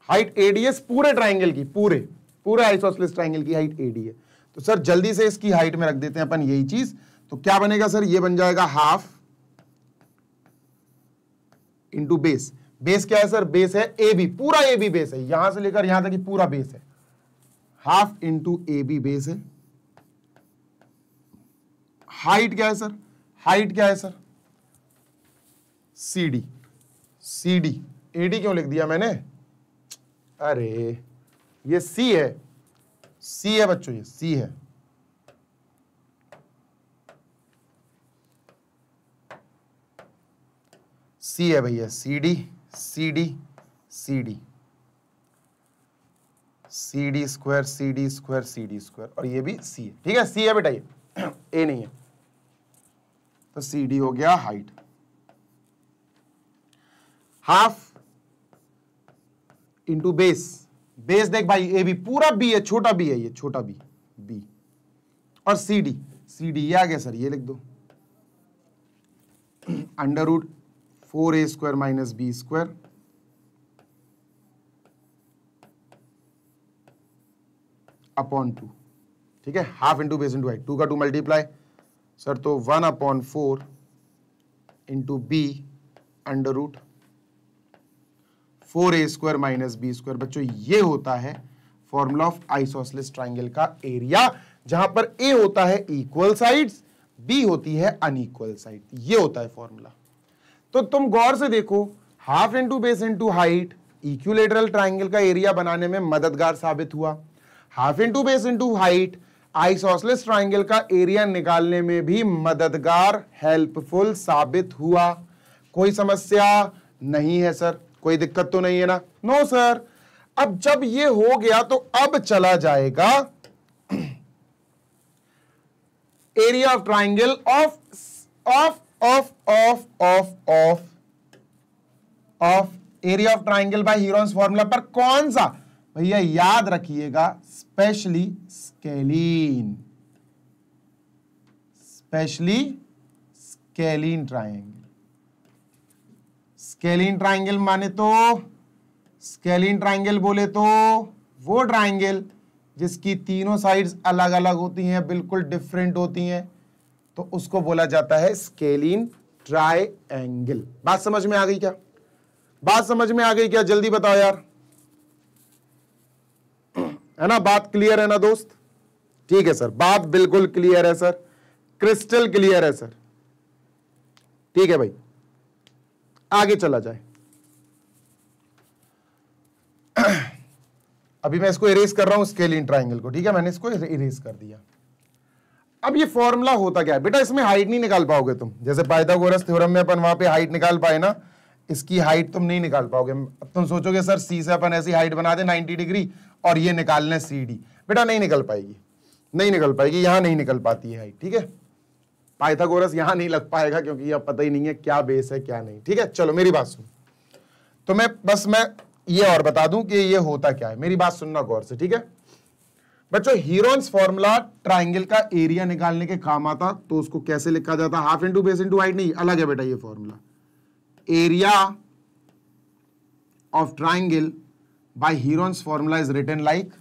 हाइट एडीएस पूरे ट्राइंगल की पूरे पूरे आइसोसलिस ट्राइंगल की हाइट एडी है तो सर जल्दी से इसकी हाइट में रख देते हैं अपन यही चीज तो क्या बनेगा सर ये बन जाएगा हाफ इंटू बेस बेस क्या है सर बेस है ए बी पूरा ए बी बेस है यहां से लेकर यहां तक पूरा बेस है half into A B base है हाइट क्या है सर हाइट क्या है sir C D C D ए डी क्यों लिख दिया मैंने अरे ये सी है सी है बच्चों ये सी है सी है भैया C D C D C D C D square C D square C D square और ये भी सी है ठीक है सी है बेटा ये ए नहीं है तो सी डी हो गया height half into base base देख भाई ए भी पूरा बी है छोटा बी है ये छोटा बी बी और सी डी सी डी ये आ गया सर ये लिख दो under root four A square minus B square upon two ठीक है half into base into I two का टू मल्टीप्लाई सर तो one upon four into B under root four A square minus B square बच्चों ये होता है फॉर्मूला ऑफ आइसोसलिस ट्राइंगल का एरिया जहां पर ए होता है इक्वल साइड्स बी होती है अनइक्वल साइड ये होता है फॉर्मूला तो तुम गौर से देखो half into base into height equilateral triangle का एरिया बनाने में मददगार साबित हुआ half into base into height isosceles triangle का एरिया निकालने में भी मददगार हेल्पफुल साबित हुआ कोई समस्या नहीं है सर कोई दिक्कत तो नहीं है ना नो no, सर अब जब ये हो गया तो अब चला जाएगा area of triangle of of of of of of of area of triangle by Heron's formula पर कौन सा भैया याद रखिएगा specially scalene specially scalene triangle scalene triangle माने तो स्केलीन ट्राइंगल बोले तो वो ट्राइंगल जिसकी तीनों साइड्स अलग अलग होती हैं बिल्कुल डिफरेंट होती हैं तो उसको बोला जाता है स्केलिन ट्राइंगल बात समझ में आ गई क्या बात समझ में आ गई क्या जल्दी बताओ यार है ना बात क्लियर है ना दोस्त ठीक है सर बात बिल्कुल क्लियर है सर क्रिस्टल क्लियर है सर ठीक है भाई आगे चला जाए अभी मैं इसको इरेज कर रहा हूं स्केल इन ट्राइंगल को ठीक है मैंने इसको इरेज कर दिया अब ये फॉर्मूला होता क्या है बेटा इसमें हाइट नहीं निकाल पाओगे तुम जैसे पायदागोरस थ्योरम में अपन वहां पे हाइट निकाल पाए ना इसकी हाइट तुम नहीं निकाल पाओगे अब तुम सोचोगे सर सी से अपन ऐसी हाइट बना दे 90 डिग्री और ये निकालना है सी डी बेटा नहीं निकल पाएगी नहीं निकल पाएगी यहां नहीं निकल पाती है हाइट ठीक है पाइथागोरस यहां नहीं लग पाएगा क्योंकि यह पता ही नहीं है क्या बेस है क्या नहीं ठीक है चलो मेरी बात सुन तो मैं बस मैं ये और बता दूं कि ये होता क्या है मेरी बात सुनना गौर से ठीक है बच्चों हीरोन्स फॉर्मूला ट्राइंगल का एरिया निकालने के काम आता तो उसको कैसे लिखा जाता half into base into height नहीं अलग है बेटा ये formula area of triangle by Heron's formula is written like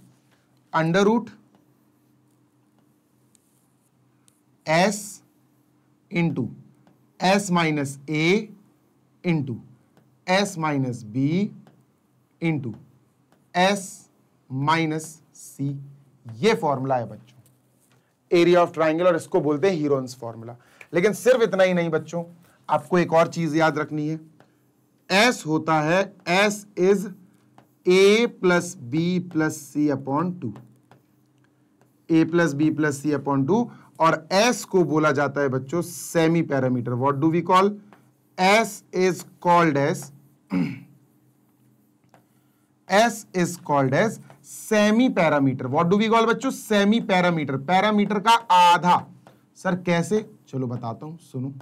under root S into S minus A into S minus B into S minus C ये फॉर्मूला है बच्चों एरिया ऑफ ट्राइंगल और इसको बोलते हैं हीरोन्स फॉर्मूला लेकिन सिर्फ इतना ही नहीं बच्चों आपको एक और चीज याद रखनी है एस होता है S is A plus B plus C upon two A plus B plus C upon two और एस को बोला जाता है बच्चों semi perimeter what do we call S is called S S is called S semi perimeter what do we call बच्चों सेमी पैरामीटर पैरामीटर का आधा सर कैसे चलो बताता हूं सुनो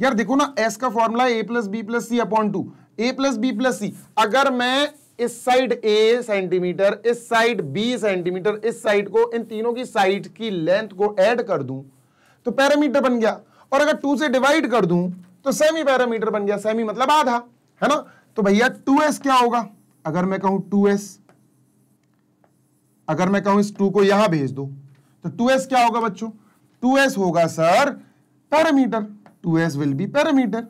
यार देखो ना एस का formula A plus B plus C upon two A plus B plus C अगर मैं इस साइड ए सेंटीमीटर इस साइड बी सेंटीमीटर इस साइड को इन तीनों की साइड की लेंथ को ऐड कर दूं तो पैरामीटर बन गया और अगर टू से डिवाइड कर दूं तो सेमी पैरामीटर बन गया सेमी मतलब आधा है ना तो भैया टू एस क्या होगा अगर मैं कहूं टू एस अगर मैं कहूं इस टू को यहां भेज दो तो टू एस क्या होगा बच्चों टू एस होगा sir perimeter 2s will be parameter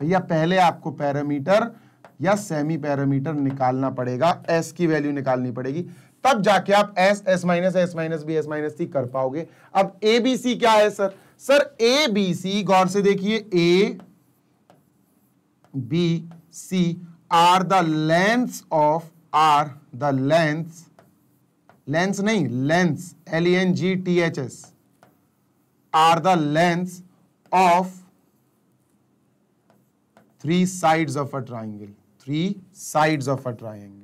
भैया पहले आपको पैरामीटर या सेमी पैरामीटर निकालना पड़ेगा s की वैल्यू निकालनी पड़ेगी तब जाके आप s s minus S minus B S minus C कर पाओगे अब ए बी सी क्या है sir sir A B C गौर से देखिए A B C are the lengths of are the lengths lengths नहीं lengths L N G T H S are the length of three sides of a triangle three sides of a triangle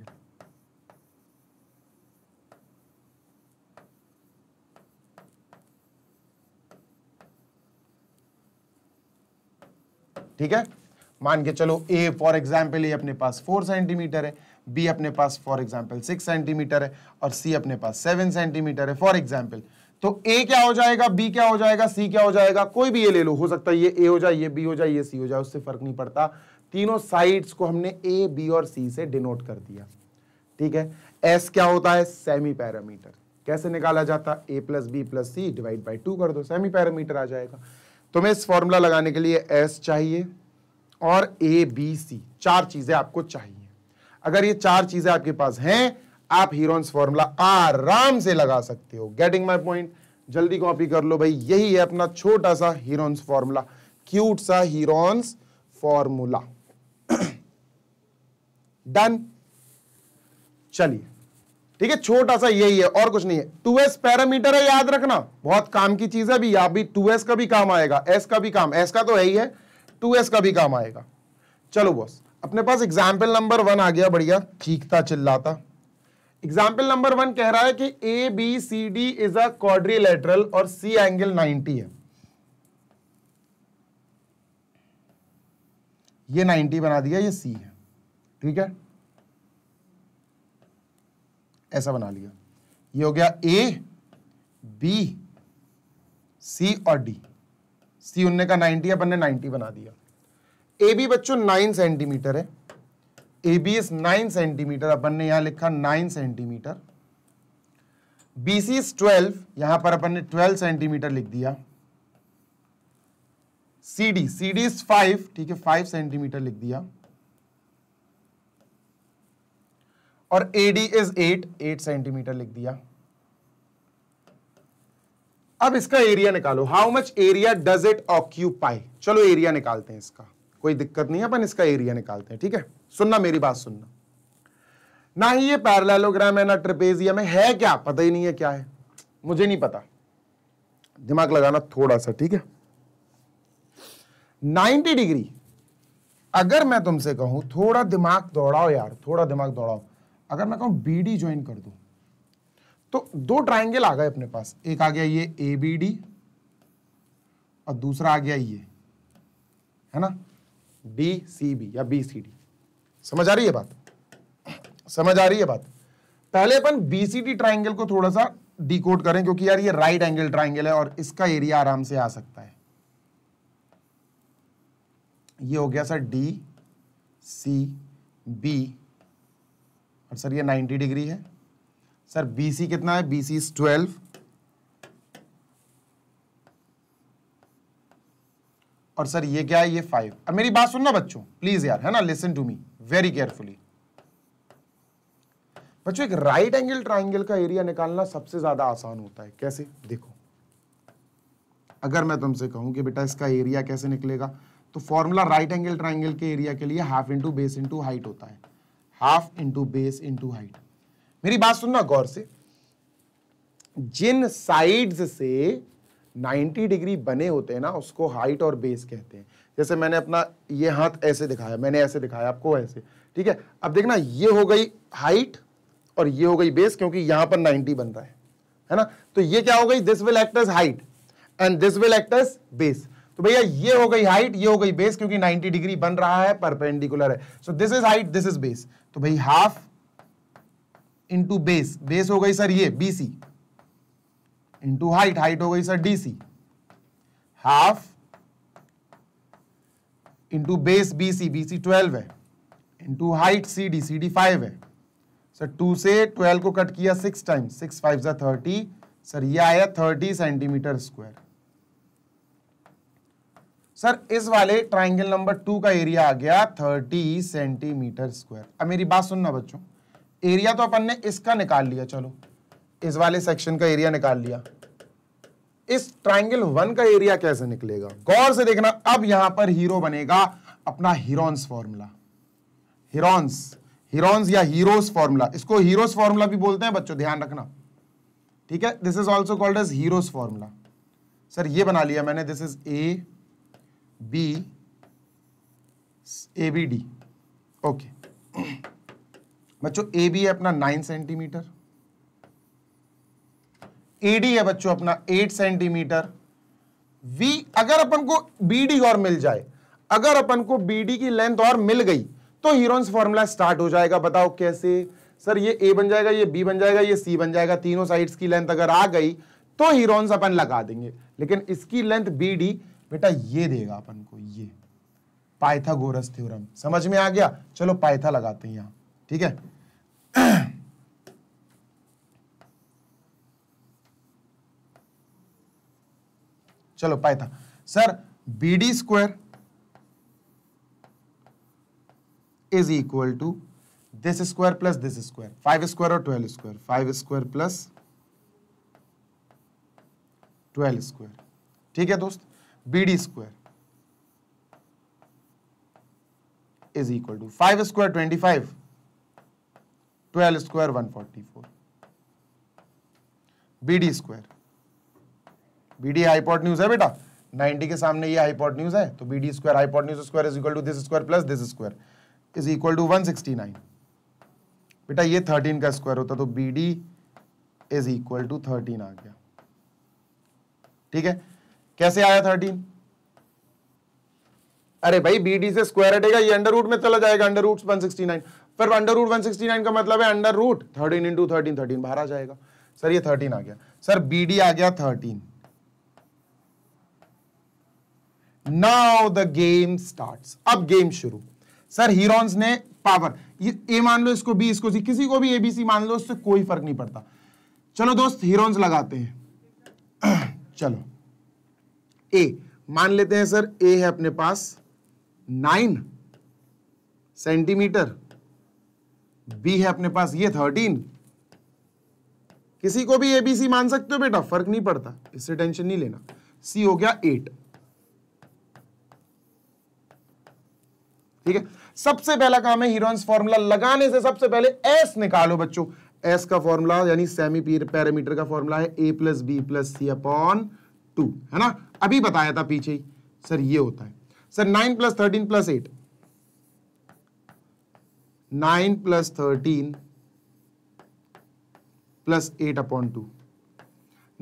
ठीक है मान के चलो ए फॉर एग्जाम्पल ए अपने पास फोर सेंटीमीटर है बी अपने पास फॉर एग्जाम्पल सिक्स सेंटीमीटर है और सी अपने पास सेवन सेंटीमीटर है फॉर एग्जाम्पल तो ए क्या हो जाएगा बी क्या हो जाएगा सी क्या हो जाएगा कोई भी ये ले लो हो सकता है ये ए हो जाए ये बी हो जाए ये सी हो जाए उससे फर्क नहीं पड़ता तीनों साइड्स को हमने ए बी और सी से डिनोट कर दिया ठीक है एस क्या होता है सेमी पैरामीटर कैसे निकाला जाता A plus B plus C divide by two कर दो सेमी पैरामीटर आ जाएगा तुम्हें तो इस फॉर्मूला लगाने के लिए एस चाहिए और ए बी सी चार चीजें आपको चाहिए अगर ये चार चीजें आपके पास हैं आप हीरोन्स फॉर्मूला आराम से लगा सकते हो गेटिंग माई पॉइंट जल्दी कॉपी कर लो भाई यही है अपना छोटा सा हीरोन्स फॉर्मूला क्यूट सा हीरोन्स फॉर्मूला डन चलिए ठीक है छोटा सा यही है और कुछ नहीं है टू एस पैरामीटर है याद रखना बहुत काम की चीज है भी आप भी टू एस का भी काम आएगा एस का भी काम एस का तो है ही है टू एस का भी काम आएगा चलो बॉस अपने पास एग्जाम्पल नंबर वन आ गया बढ़िया चीखता चिल्लाता एग्जाम्पल नंबर वन कह रहा है कि A B C D is a lateral और सी एंगल 90 है ये 90 बना दिया ये सी है ठीक है ऐसा बना लिया ये हो गया ए बी सी और डी सी उनने का 90 अपन ने 90 बना दिया ए बी बच्चों 9 सेंटीमीटर है एबीएस नाइन सेंटीमीटर अपन ने यहां लिखा नाइन सेंटीमीटर बीसी ट्वेल्व यहां पर अपन ने ट्वेल्व सेंटीमीटर लिख दिया सीडी सीडी इज फाइव ठीक है फाइव सेंटीमीटर लिख दिया और AD is eight eight centimetre लिख दिया अब इसका एरिया निकालो how much area does it occupy चलो एरिया निकालते हैं इसका कोई दिक्कत नहीं है अपन इसका एरिया निकालते हैं ठीक है सुनना मेरी बात सुनना ना ही ये पैरलेलोग्राम है ना ट्रिपेजियम है है क्या पता ही नहीं है क्या है मुझे नहीं पता दिमाग लगाना थोड़ा सा ठीक है 90 डिग्री अगर मैं तुमसे कहूं थोड़ा दिमाग दौड़ाओ यार थोड़ा दिमाग दौड़ाओ अगर मैं कहूं बी डी ज्वाइन कर दू तो दो ट्राइंगल आ गए अपने पास एक आ गया ये ए बी डी और दूसरा आ गया ये है ना डी सी बी या बी सी डी समझ आ रही है बात समझ आ रही है बात पहले अपन बी सी डी ट्राइंगल को थोड़ा सा डिकोड करें क्योंकि यार ये राइट एंगल ट्राइंगल है और इसका एरिया आराम से आ सकता है ये हो गया सर डी सी बी और सर ये 90 डिग्री है सर बी सी कितना है बी सी इज ट्वेल्व और सर ये क्या है ये फाइव अब मेरी बात सुनना बच्चों प्लीज यार है ना listen to me very carefully बच्चों एक राइट एंगल ट्राइंगल का एरिया निकालना सबसे ज्यादा आसान होता है कैसे देखो अगर मैं तुमसे कहूं कि बेटा इसका एरिया कैसे निकलेगा तो फॉर्मूला राइट एंगल ट्राइंगल के एरिया के लिए half into base into height होता है half into base into height मेरी बात सुनना गौर से जिन साइड्स से 90 डिग्री बने होते हैं ना उसको हाइट और बेस कहते हैं जैसे मैंने अपना ये हाथ ऐसे दिखाया मैंने ऐसे दिखाया आपको ऐसे ठीक है अब देखना ये हो गई हाइट और ये हो गई बेस क्योंकि यहां पर 90 बन रहा है है ना तो ये क्या हो गई this will act as height and this will act as base तो भैया ये हो गई हाइट ये हो गई बेस क्योंकि 90 डिग्री बन रहा है परपेंडिकुलर है so this is height this is base तो भाई हाफ इंटू बेस बेस हो गई सर ये बीसी इंटू हाइट हाइट हो गई sir D C half into base B C B C twelve है into height C D C D five है सर टू से ट्वेल्व को कट किया सिक्स टाइम सिक्स फाइव ज़ा थर्टी सर ये आया थर्टी सेंटीमीटर स्क्वायर सर इस वाले ट्राइंगल नंबर टू का एरिया आ गया थर्टी सेंटीमीटर स्क्वायर अब मेरी बात सुनना बच्चों एरिया तो अपन ने इसका निकाल लिया चलो इस वाले सेक्शन का एरिया निकाल लिया इस ट्राइंगल वन का एरिया कैसे निकलेगा गौर से देखना अब यहां पर हीरो बनेगा अपना हीरोन्स फॉर्मूला हीरोन्स हीरोन्स या हीरोस फॉर्मूला इसको हीरोस फॉर्मूला भी बोलते हैं बच्चों ध्यान रखना ठीक है this is also called as Hero's formula sir ये बना लिया मैंने this is A B A B D okay बच्चों ए बी है अपना नाइन सेंटीमीटर ईडी है बच्चों अपना एट सेंटीमीटर वी अगर अपन को बीडी और मिल जाए अगर अपन को बीडी की लेंथ और मिल गई तो हीरोन्स फॉर्मूला स्टार्ट हो जाएगा बताओ कैसे सर ये ए बन जाएगा ये बी बन जाएगा ये सी बन जाएगा तीनों साइड्स की लेंथ अगर आ गई तो हीरोन्स अपन लगा देंगे लेकिन इसकी लेंथ बी डी बेटा ये देगा अपन को ये पाइथागोरस थ्योरम समझ में आ गया चलो पाइथा लगाते हैं यहां ठीक है चलो Python sir B D square is equal to this square plus this square five square और twelve square five square plus twelve square ठीक है दोस्त B D square is equal to five square twenty five twelve square one forty four B D square BD डी न्यूज है बेटा 90 के सामने ये हाईपोट न्यूज है तो BD square hypotenuse square is equal to this square plus this square is equal to 169 बेटा ये 13 का स्क्वायर होता तो B D is equal to 13 आ गया ठीक है कैसे आया 13 अरे भाई बी डी से स्क्वायर हटेगा ये अंडर रूट में चला जाएगा अंडर रूट 169 फिर अंडर रूट 169 का मतलब है under root 13 into thirteen thirteen बाहर आ जाएगा सर ये 13 आ गया सर बी डी आ गया 13 नाउ द गेम स्टार्ट अब गेम शुरू सर हीरोन्स ने पावर ये ए मान लो इसको बी इसको सी किसी को भी ए बी सी मान लो उससे कोई फर्क नहीं पड़ता चलो दोस्त हीरोन्स लगाते हैं चलो ए मान लेते हैं सर ए है अपने पास नाइन सेंटीमीटर बी है अपने पास ये थर्टीन किसी को भी एबीसी मान सकते हो बेटा फर्क नहीं पड़ता इससे टेंशन नहीं लेना सी हो गया एट ठीक है सबसे पहला काम है हीरोन्स फॉर्मूला लगाने से सबसे पहले एस निकालो बच्चों एस का फॉर्मूला यानी सेमी पैरामीटर का फॉर्मूला है A plus B plus C upon two है ना अभी बताया था पीछे ही सर ये होता है sir nine plus thirteen plus eight nine plus thirteen plus eight upon two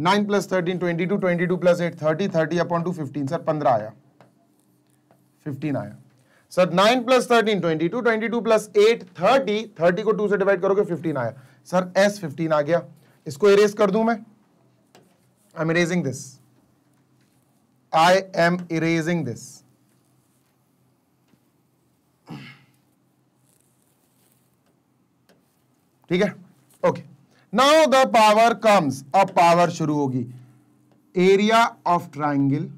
nine plus thirteen twenty two twenty two plus eight thirty thirty upon two fifteen sir पंद्रह आया फिफ्टीन आया sir 9 plus thirteen twenty two twenty two plus eight thirty thirty को 2 से डिवाइड करोगे 15 आया सर एस 15 आ गया इसको इरेज कर दूं मैं I am erasing this I am erasing this ठीक है okay now the power comes अब पावर शुरू होगी एरिया ऑफ ट्राइंगल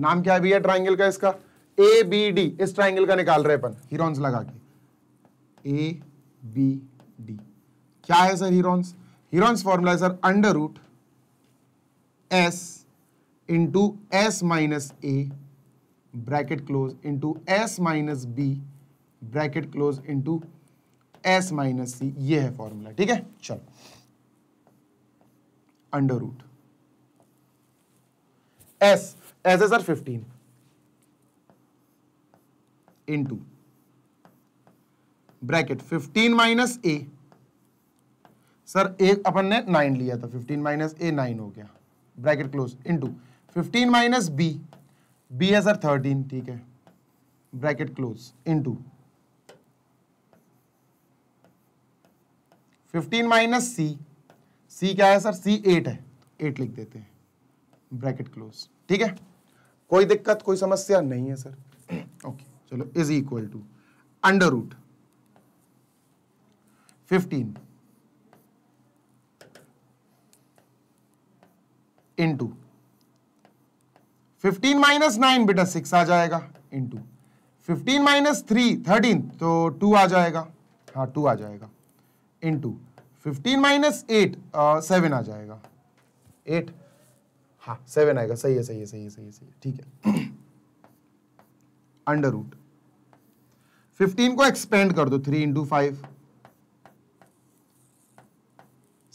नाम क्या है भैया ट्राइंगल का इसका ए बी डी इस ट्राइंगल का निकाल रहे अपन हीरोन्स लगा के ए बी डी क्या है सर हीरोन्स हीरोन्स फॉर्मूला है sir under root S into S minus A bracket close into S minus B bracket close into S minus C ये है फॉर्मूला ठीक है चलो under root S as as are fifteen into bracket fifteen minus A sir A अपन ने नाइन लिया था फिफ्टीन माइनस ए नाइन हो गया bracket close into fifteen minus B B है सर थर्टीन ठीक है bracket close into fifteen minus C C क्या है सर सी एट है एट लिख देते हैं ब्रैकेट क्लोज ठीक है कोई दिक्कत कोई समस्या नहीं है सर ओके okay, चलो is equal to under root fifteen into fifteen minus nine बेटा सिक्स आ जाएगा into fifteen minus three thirteen तो टू आ जाएगा हाँ टू आ जाएगा into fifteen minus eight seven आ जाएगा एट हाँ सेवन आएगा सही है सही है सही है सही है सही है ठीक है अंडर रूट फिफ्टीन को एक्सपेंड कर दो थ्री इंटू फाइव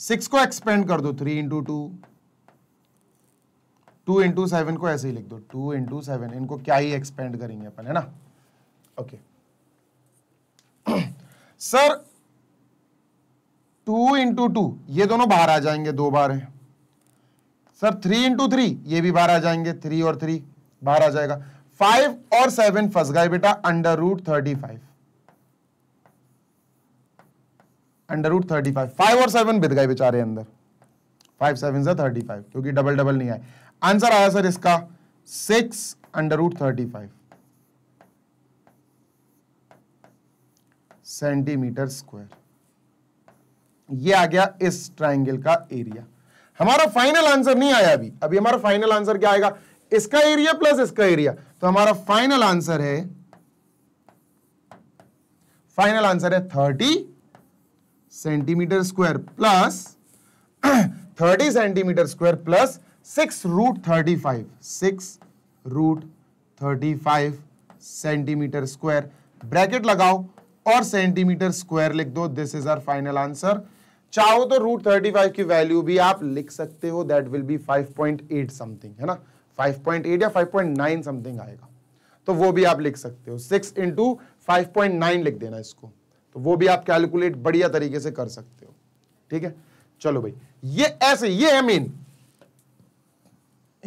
सिक्स को एक्सपेंड कर दो three into two two into seven को ऐसे ही लिख दो टू इंटू सेवन इनको क्या ही एक्सपेंड करेंगे अपन है ना okay sir two into two ये दोनों बाहर आ जाएंगे दो बार है सर थ्री इंटू थ्री ये भी बाहर आ जाएंगे थ्री और थ्री बाहर आ जाएगा फाइव और सेवन फंस गए बेटा under root thirty five under root thirty five five और सेवन बिद गए बेचारे अंदर फाइव सेवन से थर्टी फाइव क्योंकि डबल डबल नहीं आए आंसर आया सर इसका six under root thirty five centimetre square ये आ गया इस ट्राइंगल का एरिया हमारा फाइनल आंसर नहीं आया अभी अभी हमारा फाइनल आंसर क्या आएगा इसका एरिया प्लस इसका एरिया तो हमारा फाइनल आंसर है फाइनल आंसर है thirty centimetre square plus thirty centimetre square plus six root thirty five six root thirty five centimetre square bracket लगाओ और सेंटीमीटर स्क्वायर लिख दो this is our final answer चाहो तो रूट थर्टी फाइव की वैल्यू भी आप लिख सकते हो that will be five point eight something है ना फाइव पॉइंट एट या फाइव पॉइंट नाइन समथिंग आएगा तो वो भी आप लिख सकते हो six into five point nine लिख देना इसको तो वो भी आप कैलकुलेट बढ़िया तरीके से कर सकते हो ठीक है चलो भाई ये ऐसे ये है मेन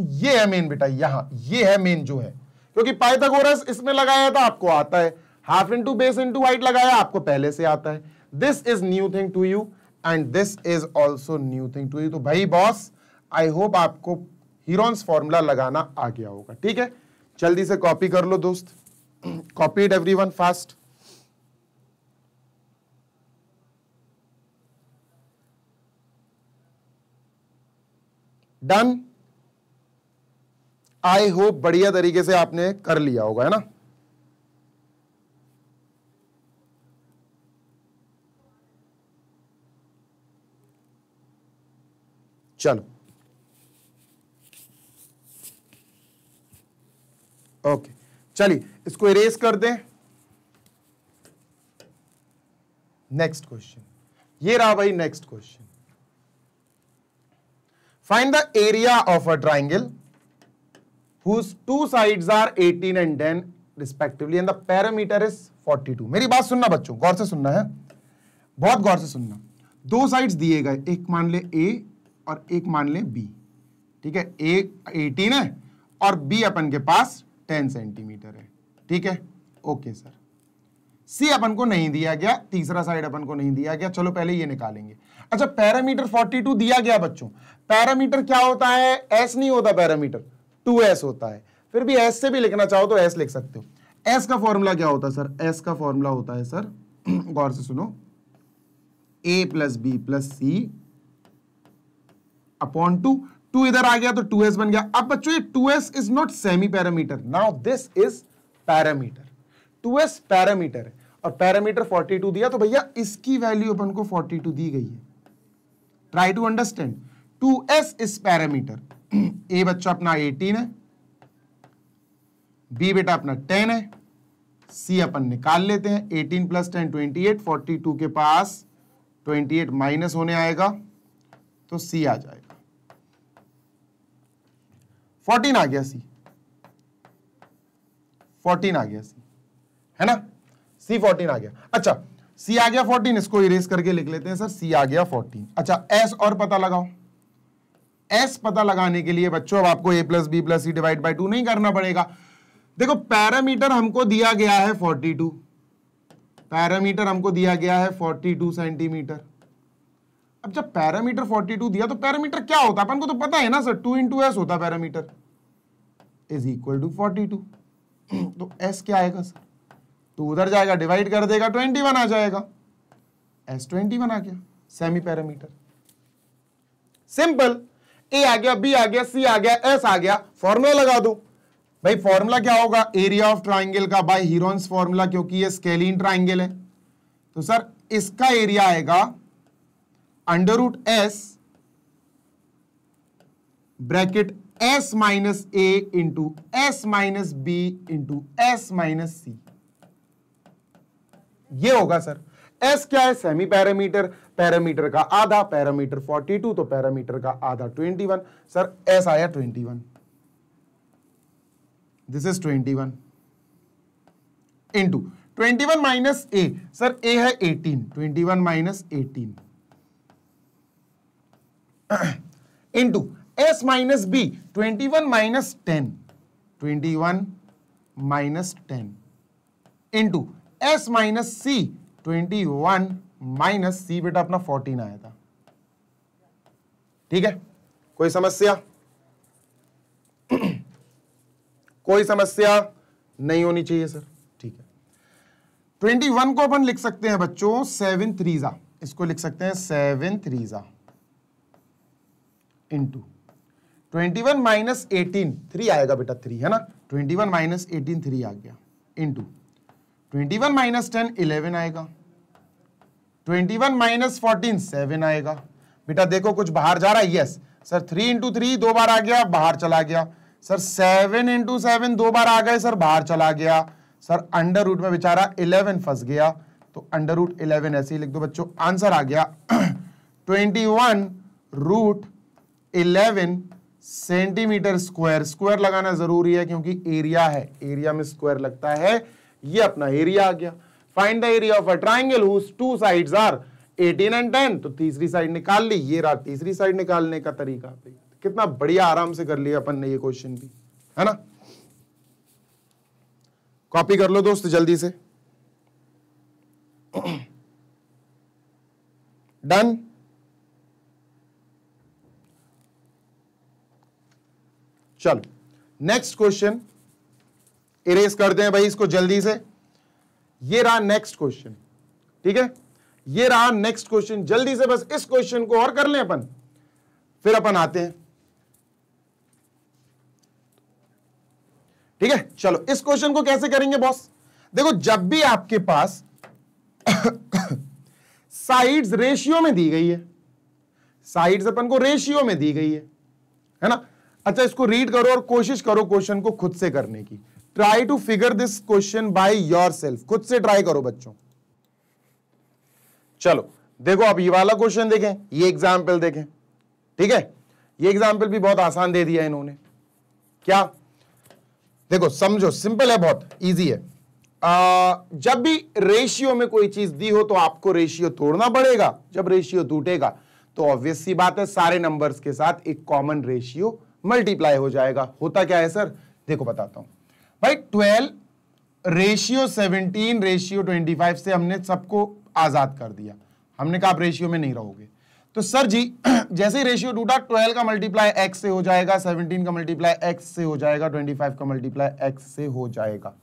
ये है मेन बेटा यहां ये है मेन जो है क्योंकि पाइथागोरस इसमें लगाया था आपको आता है half into base into height लगाया आपको पहले से आता है this is new thing to you and this is also new thing to you तो भाई बॉस आई होप आपको हीरोन्स फॉर्मूला लगाना आ गया होगा ठीक है जल्दी से कॉपी कर लो दोस्त copy everyone fast done I hope बढ़िया तरीके से आपने कर लिया होगा है ना चलो ओके चलिए इसको इरेज कर दें नेक्स्ट क्वेश्चन ये रहा भाई next question find the area of a triangle whose two sides are 18 and 10 respectively and the perimeter is 42 मेरी बात सुनना बच्चों गौर से सुनना है बहुत गौर से सुनना दो साइड्स दिए गए एक मान ले ए और एक मान लें बी ठीक है ए एटीन है और बी अपन के पास टेन सेंटीमीटर है ठीक है ओके सर सी अपन को नहीं दिया गया तीसरा साइड अपन को नहीं दिया गया चलो पहले ये निकालेंगे अच्छा पैरामीटर 42 दिया गया बच्चों पैरामीटर क्या होता है एस नहीं होता पैरामीटर 2s होता है फिर भी एस से भी लिखना चाहो तो एस लिख सकते हो एस का फॉर्मूला क्या होता है सर एस का फॉर्मूला होता है सर गौर से सुनो A plus B plus C upon two two इधर आ गया तो टू एस बन गया अब बच्चों ये two S is not semi perimeter now this is perimeter two S perimeter है और पैरामीटर 42 दिया तो भैया इसकी वैल्यू अपन को 42 दी गई है try to understand two S is perimeter ए बच्चा अपना 18 है बी बेटा अपना 10 है सी अपन निकाल लेते हैं 18 प्लस टेन ट्वेंटी एट के पास 28 माइनस होने आएगा तो सी आ जाएगा फोर्टीन आ गया सी फोर्टीन आ गया सी है ना सी फोर्टीन आ गया अच्छा सी आ गया फोर्टीन इसको इरेज करके लिख लेते हैं सर सी आ गया फोर्टीन अच्छा एस और पता लगाओ एस पता लगाने के लिए बच्चों अब आपको A plus B plus C divide by two नहीं करना पड़ेगा देखो पैरामीटर हमको दिया गया है फोर्टी टू पैरामीटर हमको दिया गया है फोर्टी टू सेंटीमीटर अब जब पैरामीटर फोर्टी टू दिया तो पैरामीटर क्या होता है अपन को तो पता है ना सर टू इंटू एस होता perimeter is equal to forty two तो एस क्या आएगा सर तो उधर जाएगा डिवाइड कर देगा ट्वेंटी वन आ जाएगा एस ट्वेंटी वन आ गया सेमी पैरामीटर सिंपल ए आ गया बी आ गया सी आ गया एस आ गया फॉर्मूला लगा दो भाई फॉर्मूला क्या होगा एरिया ऑफ ट्राइंगल का बाय हीरोन्स फॉर्मूला क्योंकि ये स्केलिन ट्राइंगल है तो सर इसका एरिया आएगा under root S bracket S minus A into S minus B into S minus C ये होगा सर एस क्या है सेमी पैरामीटर पैरामीटर का आधा पैरामीटर 42 तो पैरामीटर का आधा 21 सर एस आया 21 this is 21 twenty one minus A sir A है 18 21 minus 18 into S minus B twenty one minus ten twenty one minus ten into S minus C twenty one minus C बेटा अपना फोर्टीन आया था ठीक है कोई समस्या कोई समस्या नहीं होनी चाहिए सर ठीक है ट्वेंटी वन को अपन लिख सकते हैं बच्चों सेवन थ्रीजा इसको लिख सकते हैं सेवन थ्रीजा into twenty one minus eighteen three आएगा बेटा थ्री है ना twenty one minus eighteen three आ गया into twenty one minus ten eleven आएगा twenty one minus fourteen seven आएगा बेटा देखो कुछ बाहर जा रहा है yes sir three into three दो बार आ गया बाहर चला गया सर सेवन इंटू सेवन दो बार आ गए सर बाहर चला गया सर अंडर रूट में बेचारा इलेवन फंस गया तो अंडर रूट इलेवन ऐसे ही लिख दो बच्चों आंसर आ गया twenty one root eleven centimetre square square लगाना जरूरी है क्योंकि एरिया है एरिया में स्क्वायर लगता है ये अपना एरिया आ गया find the area of a triangle two sides are 18 and 10 तो तीसरी साइड निकाल ली ये रहा तीसरी साइड निकालने का तरीका कितना बढ़िया आराम से कर लिया अपन ने ये क्वेश्चन भी है ना कॉपी कर लो दोस्त जल्दी से डन चलो नेक्स्ट क्वेश्चन इरेज करते हैं भाई इसको जल्दी से ये रहा नेक्स्ट क्वेश्चन ठीक है ये रहा नेक्स्ट क्वेश्चन जल्दी से बस इस क्वेश्चन को और कर लें अपन फिर अपन आते हैं ठीक है चलो इस क्वेश्चन को कैसे करेंगे बॉस देखो जब भी आपके पास साइड्स रेशियो में दी गई है साइड्स अपन को रेशियो में दी गई है है ना अच्छा इसको रीड करो और कोशिश करो क्वेश्चन को खुद से करने की try to figure this question by yourself खुद से ट्राई करो बच्चों चलो देखो आप ये वाला क्वेश्चन देखें ये एग्जाम्पल देखें ठीक है ये एग्जाम्पल भी बहुत आसान दे दिया इन्होंने क्या देखो समझो सिंपल है बहुत इजी है आ, जब भी रेशियो में कोई चीज दी हो तो आपको रेशियो तोड़ना पड़ेगा जब रेशियो टूटेगा तो ऑब्वियस सी बात है सारे नंबर्स के साथ एक कॉमन रेशियो मल्टीप्लाई हो जाएगा होता क्या है सर देखो बताता हूं भाई twelve ratio seventeen ratio twenty five से हमने सबको आजाद कर दिया हमने कहा आप रेशियो में नहीं रहोगे तो सर जी जैसे ही रेशियो टूटा ट्वेल्व का मल्टीप्लाई एक्स से हो जाएगा सेवनटीन का मल्टीप्लाई एक्स से हो जाएगा ट्वेंटी फाइव का मल्टीप्लाई एक्स से हो जाएगा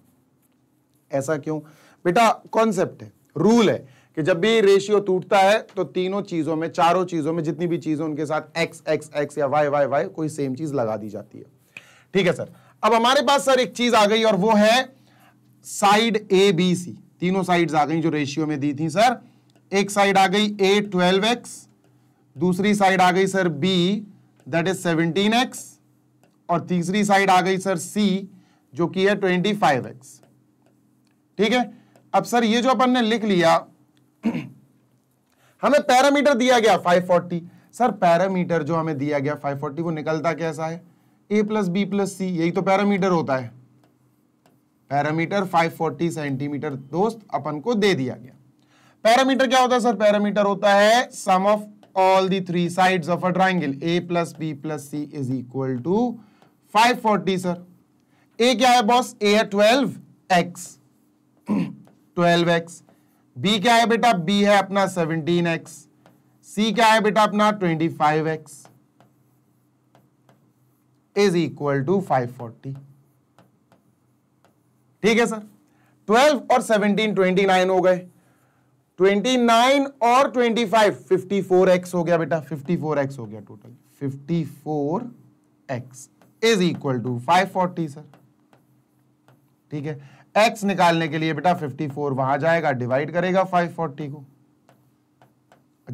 ऐसा क्यों बेटा कॉन्सेप्ट है रूल है कि जब भी रेशियो टूटता है तो तीनों चीज़ों में चारों चीज़ों में जितनी भी चीज़ें उनके साथ एक्स एक्स एक्स या वाई वाई वाई कोई सेम चीज़ लगा दी जाती है ठीक है सर अब हमारे पास सर एक चीज़ आ गई और वो है साइड ए बी सी तीनों साइड आ गई जो रेशियो में दी थी सर एक साइड आ गई ए ट्वेल्व एक्स दूसरी साइड आ गई sir B that is seventeen x और तीसरी साइड आ गई सर सी जो कि है ट्वेंटी फाइव एक्स ठीक है अब सर ये जो अपन ने लिख लिया हमें पैरामीटर दिया गया 540 सर पैरामीटर जो हमें दिया गया 540 वो निकलता कैसा है A plus B plus C यही तो पैरामीटर होता है पैरामीटर 540 सेंटीमीटर दोस्त अपन को दे दिया गया पैरामीटर क्या होता है सर पैरामीटर होता है sum of all the three sides of a triangle A plus B plus C is equal to 540 sir A क्या है बॉस ए है twelve x twelve x B क्या है बेटा बी है अपना सेवनटीन एक्स सी क्या है बेटा अपना twenty five x is equal to five forty ठीक है सर ट्वेल्व और सेवनटीन ट्वेंटी नाइन हो गए ट्वेंटी नाइन और twenty five fifty four x हो गया बेटा फिफ्टी फोर एक्स हो गया total fifty four x is equal to five forty sir ठीक है एक्स निकालने के लिए बेटा 54 वहां जाएगा डिवाइड करेगा 540 को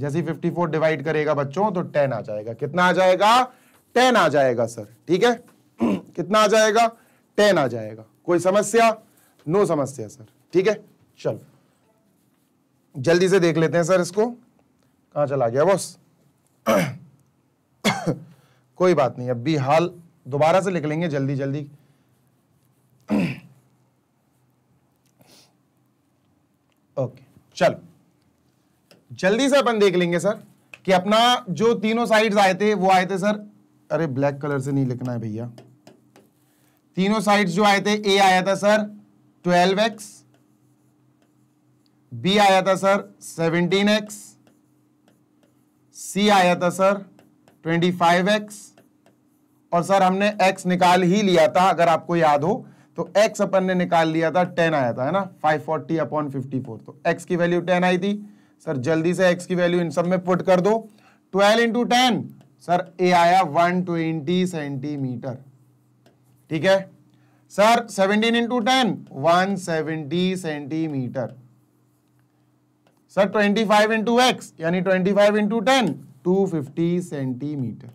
जैसे 54 डिवाइड करेगा बच्चों तो 10 आ जाएगा कितना आ जाएगा 10 आ जाएगा सर ठीक है कितना आ जाएगा 10 आ जाएगा कोई समस्या नो समस्या सर ठीक है चलो जल्दी से देख लेते हैं सर इसको कहा चला गया बॉस कोई बात नहीं अब भी हाल दोबारा से लिख लेंगे जल्दी जल्दी ओके चलो जल्दी से अपन देख लेंगे सर कि अपना जो तीनों साइड्स आए थे वो आए थे सर अरे ब्लैक कलर से नहीं लिखना है भैया तीनों साइड्स जो आए थे ए आया था सर 12x बी आया था सर 17x सी आया था सर 25x और सर हमने x निकाल ही लिया था अगर आपको याद हो तो x अपन ने निकाल लिया था 10 आया था है ना 540 फोर्टी अपॉन फिफ्टी तो x की वैल्यू 10 आई थी सर जल्दी से x की वैल्यू इन सब में पुट कर दो 12 इंटू टेन सर ए आया 120 सेंटीमीटर ठीक है sir 17 into ten one centimetre sir 25 five into x यानी 25 five into ten two centimetre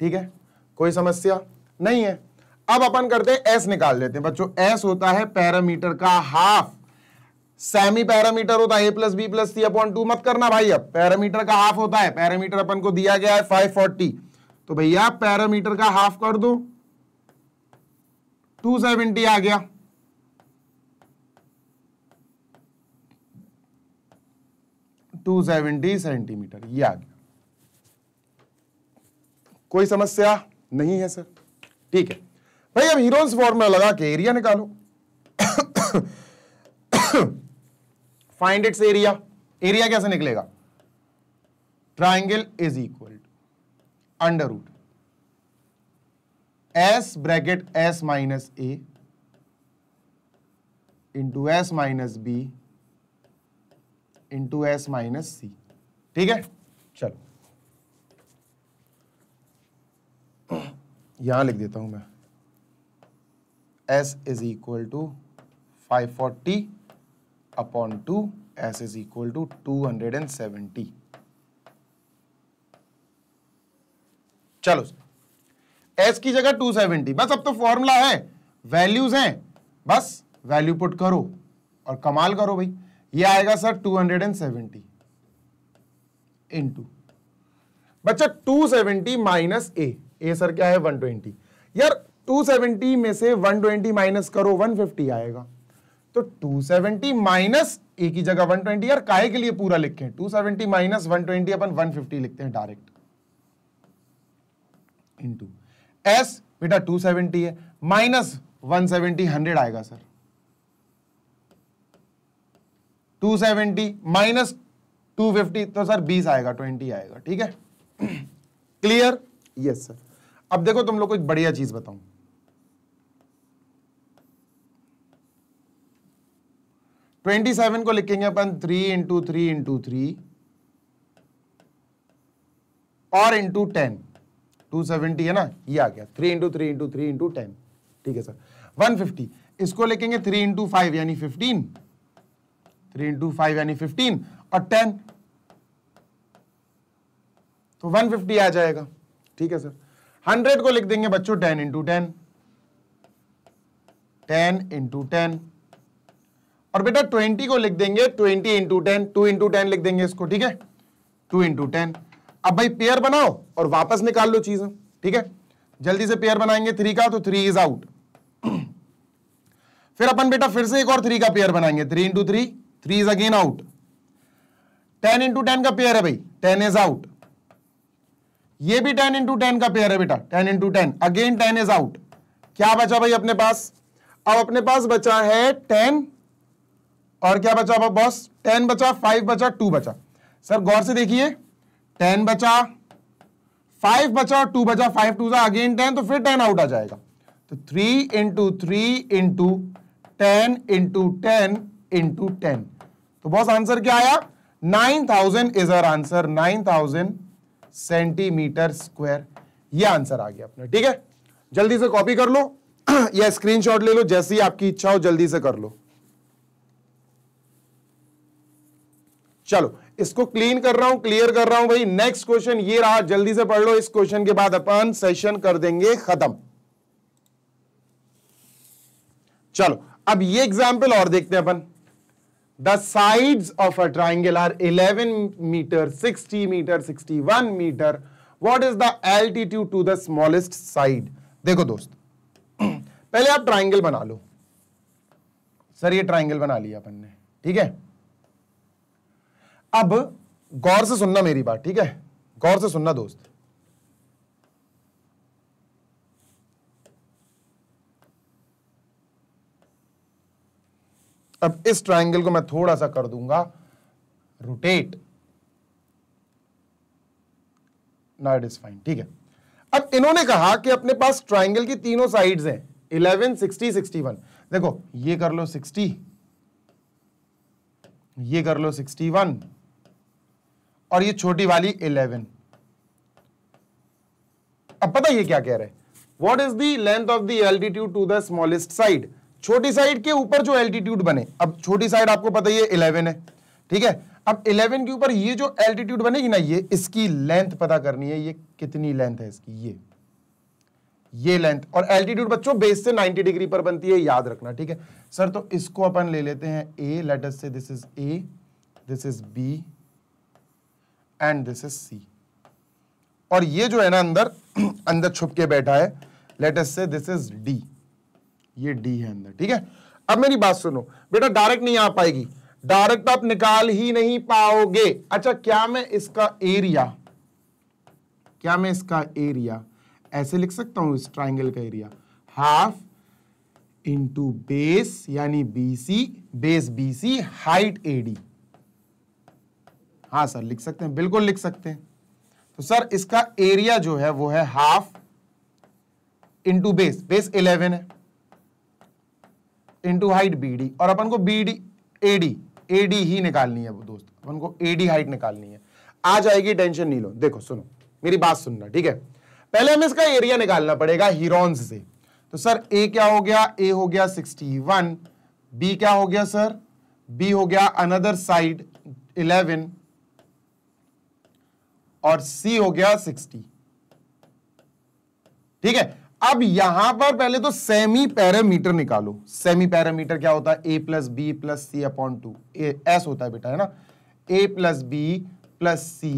ठीक है कोई समस्या नहीं है अब अपन करते हैं एस निकाल लेते हैं बच्चों एस होता है पैरामीटर का हाफ सेमी पैरामीटर होता है A plus B plus C upon two मत करना भाई अब पैरामीटर का हाफ होता है पैरामीटर अपन को दिया गया है फाइव फोर्टी तो भैया पैरामीटर का हाफ कर दो टू सेवेंटी आ गया टू सेवेंटी सेंटीमीटर ये आ गया कोई समस्या नहीं है सर ठीक है भाई अब हीरोन्स फॉर्मूला लगा के एरिया निकालो फाइंड इट्स एरिया एरिया कैसे निकलेगा triangle is equal to under root S bracket S minus A into S minus B into S minus C ठीक है यहां लिख देता हूं मैं S is equal to five forty upon two S is equal to two hundred and seventy चलो एस की जगह टू सेवेंटी बस अब तो फॉर्मूला है वैल्यूज हैं बस वैल्यू पुट करो और कमाल करो भाई ये आएगा sir two hundred and seventy two बच्चा two seventy minus A A sir क्या है वन ट्वेंटी यार टू सेवेंटी में से वन ट्वेंटी माइनस करो वन फिफ्टी आएगा तो टू सेवेंटी माइनस ए की जगह वन ट्वेंटी यार काय के लिए पूरा लिखे two seventy minus one twenty अपन वन फिफ्टी लिखते हैं डायरेक्ट इन टू एस बेटा टू सेवेंटी है माइनस वन सेवेंटी हंड्रेड आएगा sir two seventy minus two fifty तो सर बीस आएगा ट्वेंटी आएगा ठीक है क्लियर यस सर अब देखो तुम लोग को एक बढ़िया चीज बताऊं ट्वेंटी सेवन को लिखेंगे अपन three into three into three और इंटू टेन टू सेवेंटी है ना ये आ गया three into three into three into ten ठीक है सर वन फिफ्टी इसको लिखेंगे थ्री इंटू फाइव यानी फिफ्टीन थ्री इंटू फाइव यानी फिफ्टीन और टेन तो वन फिफ्टी आ जाएगा ठीक है सर हंड्रेड को लिख देंगे बच्चों ten into ten ten into ten और बेटा ट्वेंटी को लिख देंगे twenty into ten two into ten लिख देंगे इसको ठीक है टू इंटू टेन अब भाई पेयर बनाओ और वापस निकाल लो चीज ठीक है जल्दी से पेयर बनाएंगे थ्री का तो थ्री इज आउट फिर अपन बेटा फिर से एक और थ्री का पेयर बनाएंगे three into three three is again out ten into ten का पेयर है भाई टेन इज आउट ये भी टेन इंटू टेन का पेयर है बेटा ten into ten again ten is out क्या बचा भाई अपने पास अब अपने पास बचा है टेन और क्या बचा बॉस टेन बचा फाइव बचा टू बचा सर गौर से देखिए टेन बचा फाइव बचा टू बचा फाइव टू सा अगेन टेन तो फिर टेन आउट आ जाएगा तो three into three into ten into ten into ten तो बॉस आंसर क्या आया nine thousand is uh answer nine thousand centimetre square ये आंसर आ गया अपना ठीक है जल्दी से कॉपी कर लो या स्क्रीनशॉट ले लो जैसी आपकी इच्छा हो जल्दी से कर लो चलो इसको क्लीन कर रहा हूं क्लियर कर रहा हूं भाई नेक्स्ट क्वेश्चन ये रहा जल्दी से पढ़ लो इस क्वेश्चन के बाद अपन सेशन कर देंगे खत्म चलो अब ये एग्जाम्पल और देखते हैं अपन the sides of a triangle are 11 meter, 60 meter, 61 meter. What is the altitude to the smallest side? देखो दोस्त पहले आप ट्राइंगल बना लो सर ये ट्राइंगल बना लिया अपन ने ठीक है अब गौर से सुनना मेरी बात ठीक है गौर से सुनना दोस्त अब इस ट्राइंगल को मैं थोड़ा सा कर दूंगा रोटेट नाइट इज फाइन ठीक है अब इन्होंने कहा कि अपने पास ट्राइंगल की तीनों साइड्स हैं 11, 60, 61. देखो ये कर लो 60, ये कर लो 61 और ये छोटी वाली 11. अब पता ये क्या कह रहे हैं वॉट इज देंथ length of the altitude to the smallest side छोटी साइड के ऊपर जो एल्टीट्यूड बने अब छोटी साइड आपको पता ही इलेवन है ठीक है अब 11 के ऊपर ये जो एल्टीट्यूड बनेगी ना ये इसकी लेंथ पता करनी है ये कितनी लेंथ है इसकी ये ये लेंथ और एल्टीट्यूड बच्चों बेस से 90 डिग्री पर बनती है याद रखना ठीक है सर तो इसको अपन ले लेते हैं ए let us say this is A this is B and this is C और ये जो है ना अंदर अंदर छुप के बैठा है let us say this is D ये डी है अंदर ठीक है अब मेरी बात सुनो बेटा डायरेक्ट नहीं आ पाएगी डायरेक्ट तो आप निकाल ही नहीं पाओगे अच्छा क्या मैं इसका एरिया क्या मैं इसका एरिया ऐसे लिख सकता हूं इस ट्राइंगल का एरिया हाफ इंटू बेस यानी BC base BC height AD हाँ सर लिख सकते हैं बिल्कुल लिख सकते हैं तो सर इसका एरिया जो है वो है half into base base eleven है इंटू हाइट बी डी और अपन को बी डी ए डी ए डी ही निकालनी है दोस्त अपन को ए डी हाइट निकालनी है आ जाएगी टेंशन नहीं लो देखो सुनो मेरी बात सुनना ठीक है पहले हमें इसका एरिया निकालना पड़ेगा हीरोन्स से तो सर ए क्या हो गया ए हो गया 61 बी क्या हो गया सर बी हो गया अनदर साइड 11 और सी हो गया 60 ठीक है अब यहां पर पहले तो सेमी पैरामीटर निकालो सेमी पैरामीटर क्या होता है A plus B plus C upon two S होता है बेटा है ना A plus B plus C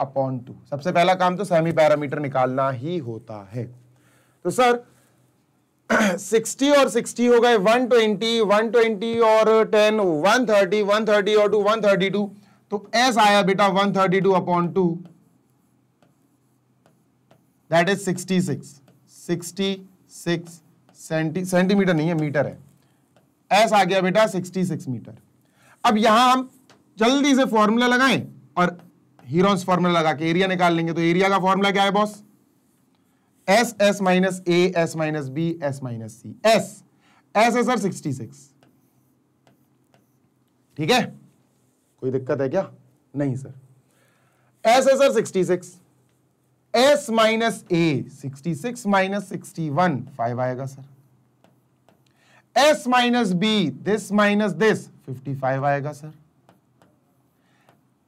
upon two सबसे पहला काम तो सेमी पैरामीटर निकालना ही होता है तो सर 60 और 60 हो गए 120, 120 और 10, 130, 130 और 2, 132 तो एस आया बेटा 132 upon two that is 66 sixty six centi centimetre नहीं है मीटर है एस आ गया बेटा सिक्सटी सिक्स मीटर अब यहां हम जल्दी से फॉर्मूला लगाएं और हीरोन्स फॉर्मूला लगा के एरिया निकाल लेंगे तो एरिया का फॉर्मूला क्या है boss S S minus A S minus B S minus C S S है सर सिक्सटी सिक्स ठीक है कोई दिक्कत है क्या नहीं सर एस है sir sixty six S minus A sixty six minus sixty one five आएगा sir S minus B this minus this fifty five आएगा sir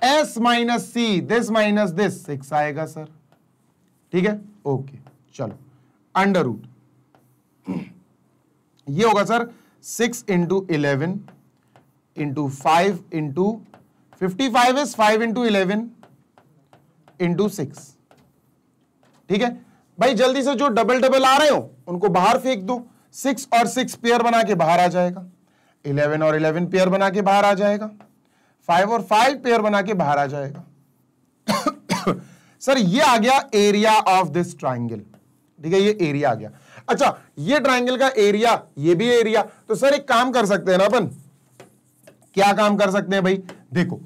S minus C this minus this six आएगा सर ठीक है ओके चलो अंडर रूट ये होगा sir six into eleven into five into fifty five is five into eleven into six ठीक है भाई जल्दी से जो डबल डबल आ रहे हो उनको बाहर फेंक दो सिक्स और सिक्स पेयर बना के बाहर आ जाएगा इलेवन और इलेवन पेयर बना के बाहर आ जाएगा फाइव और फाइव पेयर बना के बाहर आ जाएगा सर ये आ गया एरिया ऑफ दिस ट्राइंगल ठीक है ये एरिया आ गया अच्छा ये ट्राइंगल का एरिया ये भी एरिया तो सर एक काम कर सकते हैं ना अपन क्या काम कर सकते हैं भाई देखो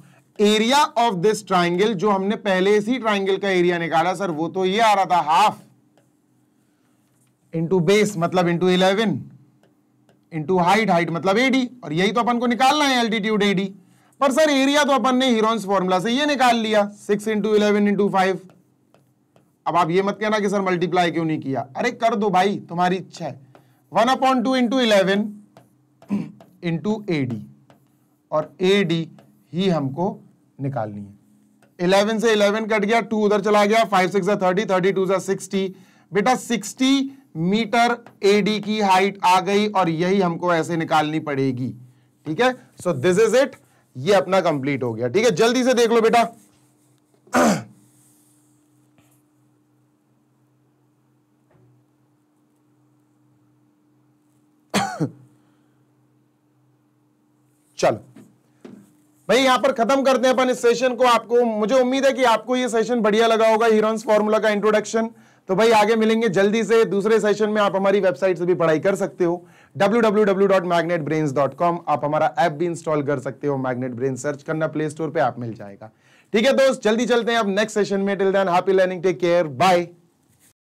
एरिया ऑफ दिस ट्राइंगल जो हमने पहले इसी ट्राइंगल का एरिया निकाला सर वो तो ये आ रहा था हाफ इंटू बेस मतलब into eleven into height height मतलब एडी और यही तो अपन को निकालना है एल्टीट्यूड एडी पर सर एरिया तो अपन ने हीरोन्स फॉर्मूला से ये निकाल लिया six into eleven into five अब आप ये मत कहना कि सर मल्टीप्लाई क्यों नहीं किया अरे कर दो भाई तुम्हारी इच्छा है one upon two into eleven into AD और एडी ही हमको निकालनी है इलेवन से इलेवन कट गया टू उधर चला गया five six thirty thirty two sixty बेटा सिक्सटी मीटर एडी की हाइट आ गई और यही हमको ऐसे निकालनी पड़ेगी ठीक है सो दिस इज इट ये अपना कंप्लीट हो गया ठीक है जल्दी से देख लो बेटा चलो भाई यहाँ पर खत्म करते हैं अपन इस सेशन को आपको मुझे उम्मीद है कि आपको ये सेशन बढ़िया लगा होगा हीरोन्स फॉर्मूला का इंट्रोडक्शन तो भाई आगे मिलेंगे जल्दी से दूसरे सेशन में आप हमारी वेबसाइट से भी पढ़ाई कर सकते हो www.magnetbrains.com आप हमारा ऐप भी इंस्टॉल कर सकते हो मैग्नेट ब्रेन सर्च करना प्ले स्टोर पे आप मिल जाएगा ठीक है दोस्त जल्दी चलते हैं अब नेक्स्ट सेशन में till then happy learning take care bye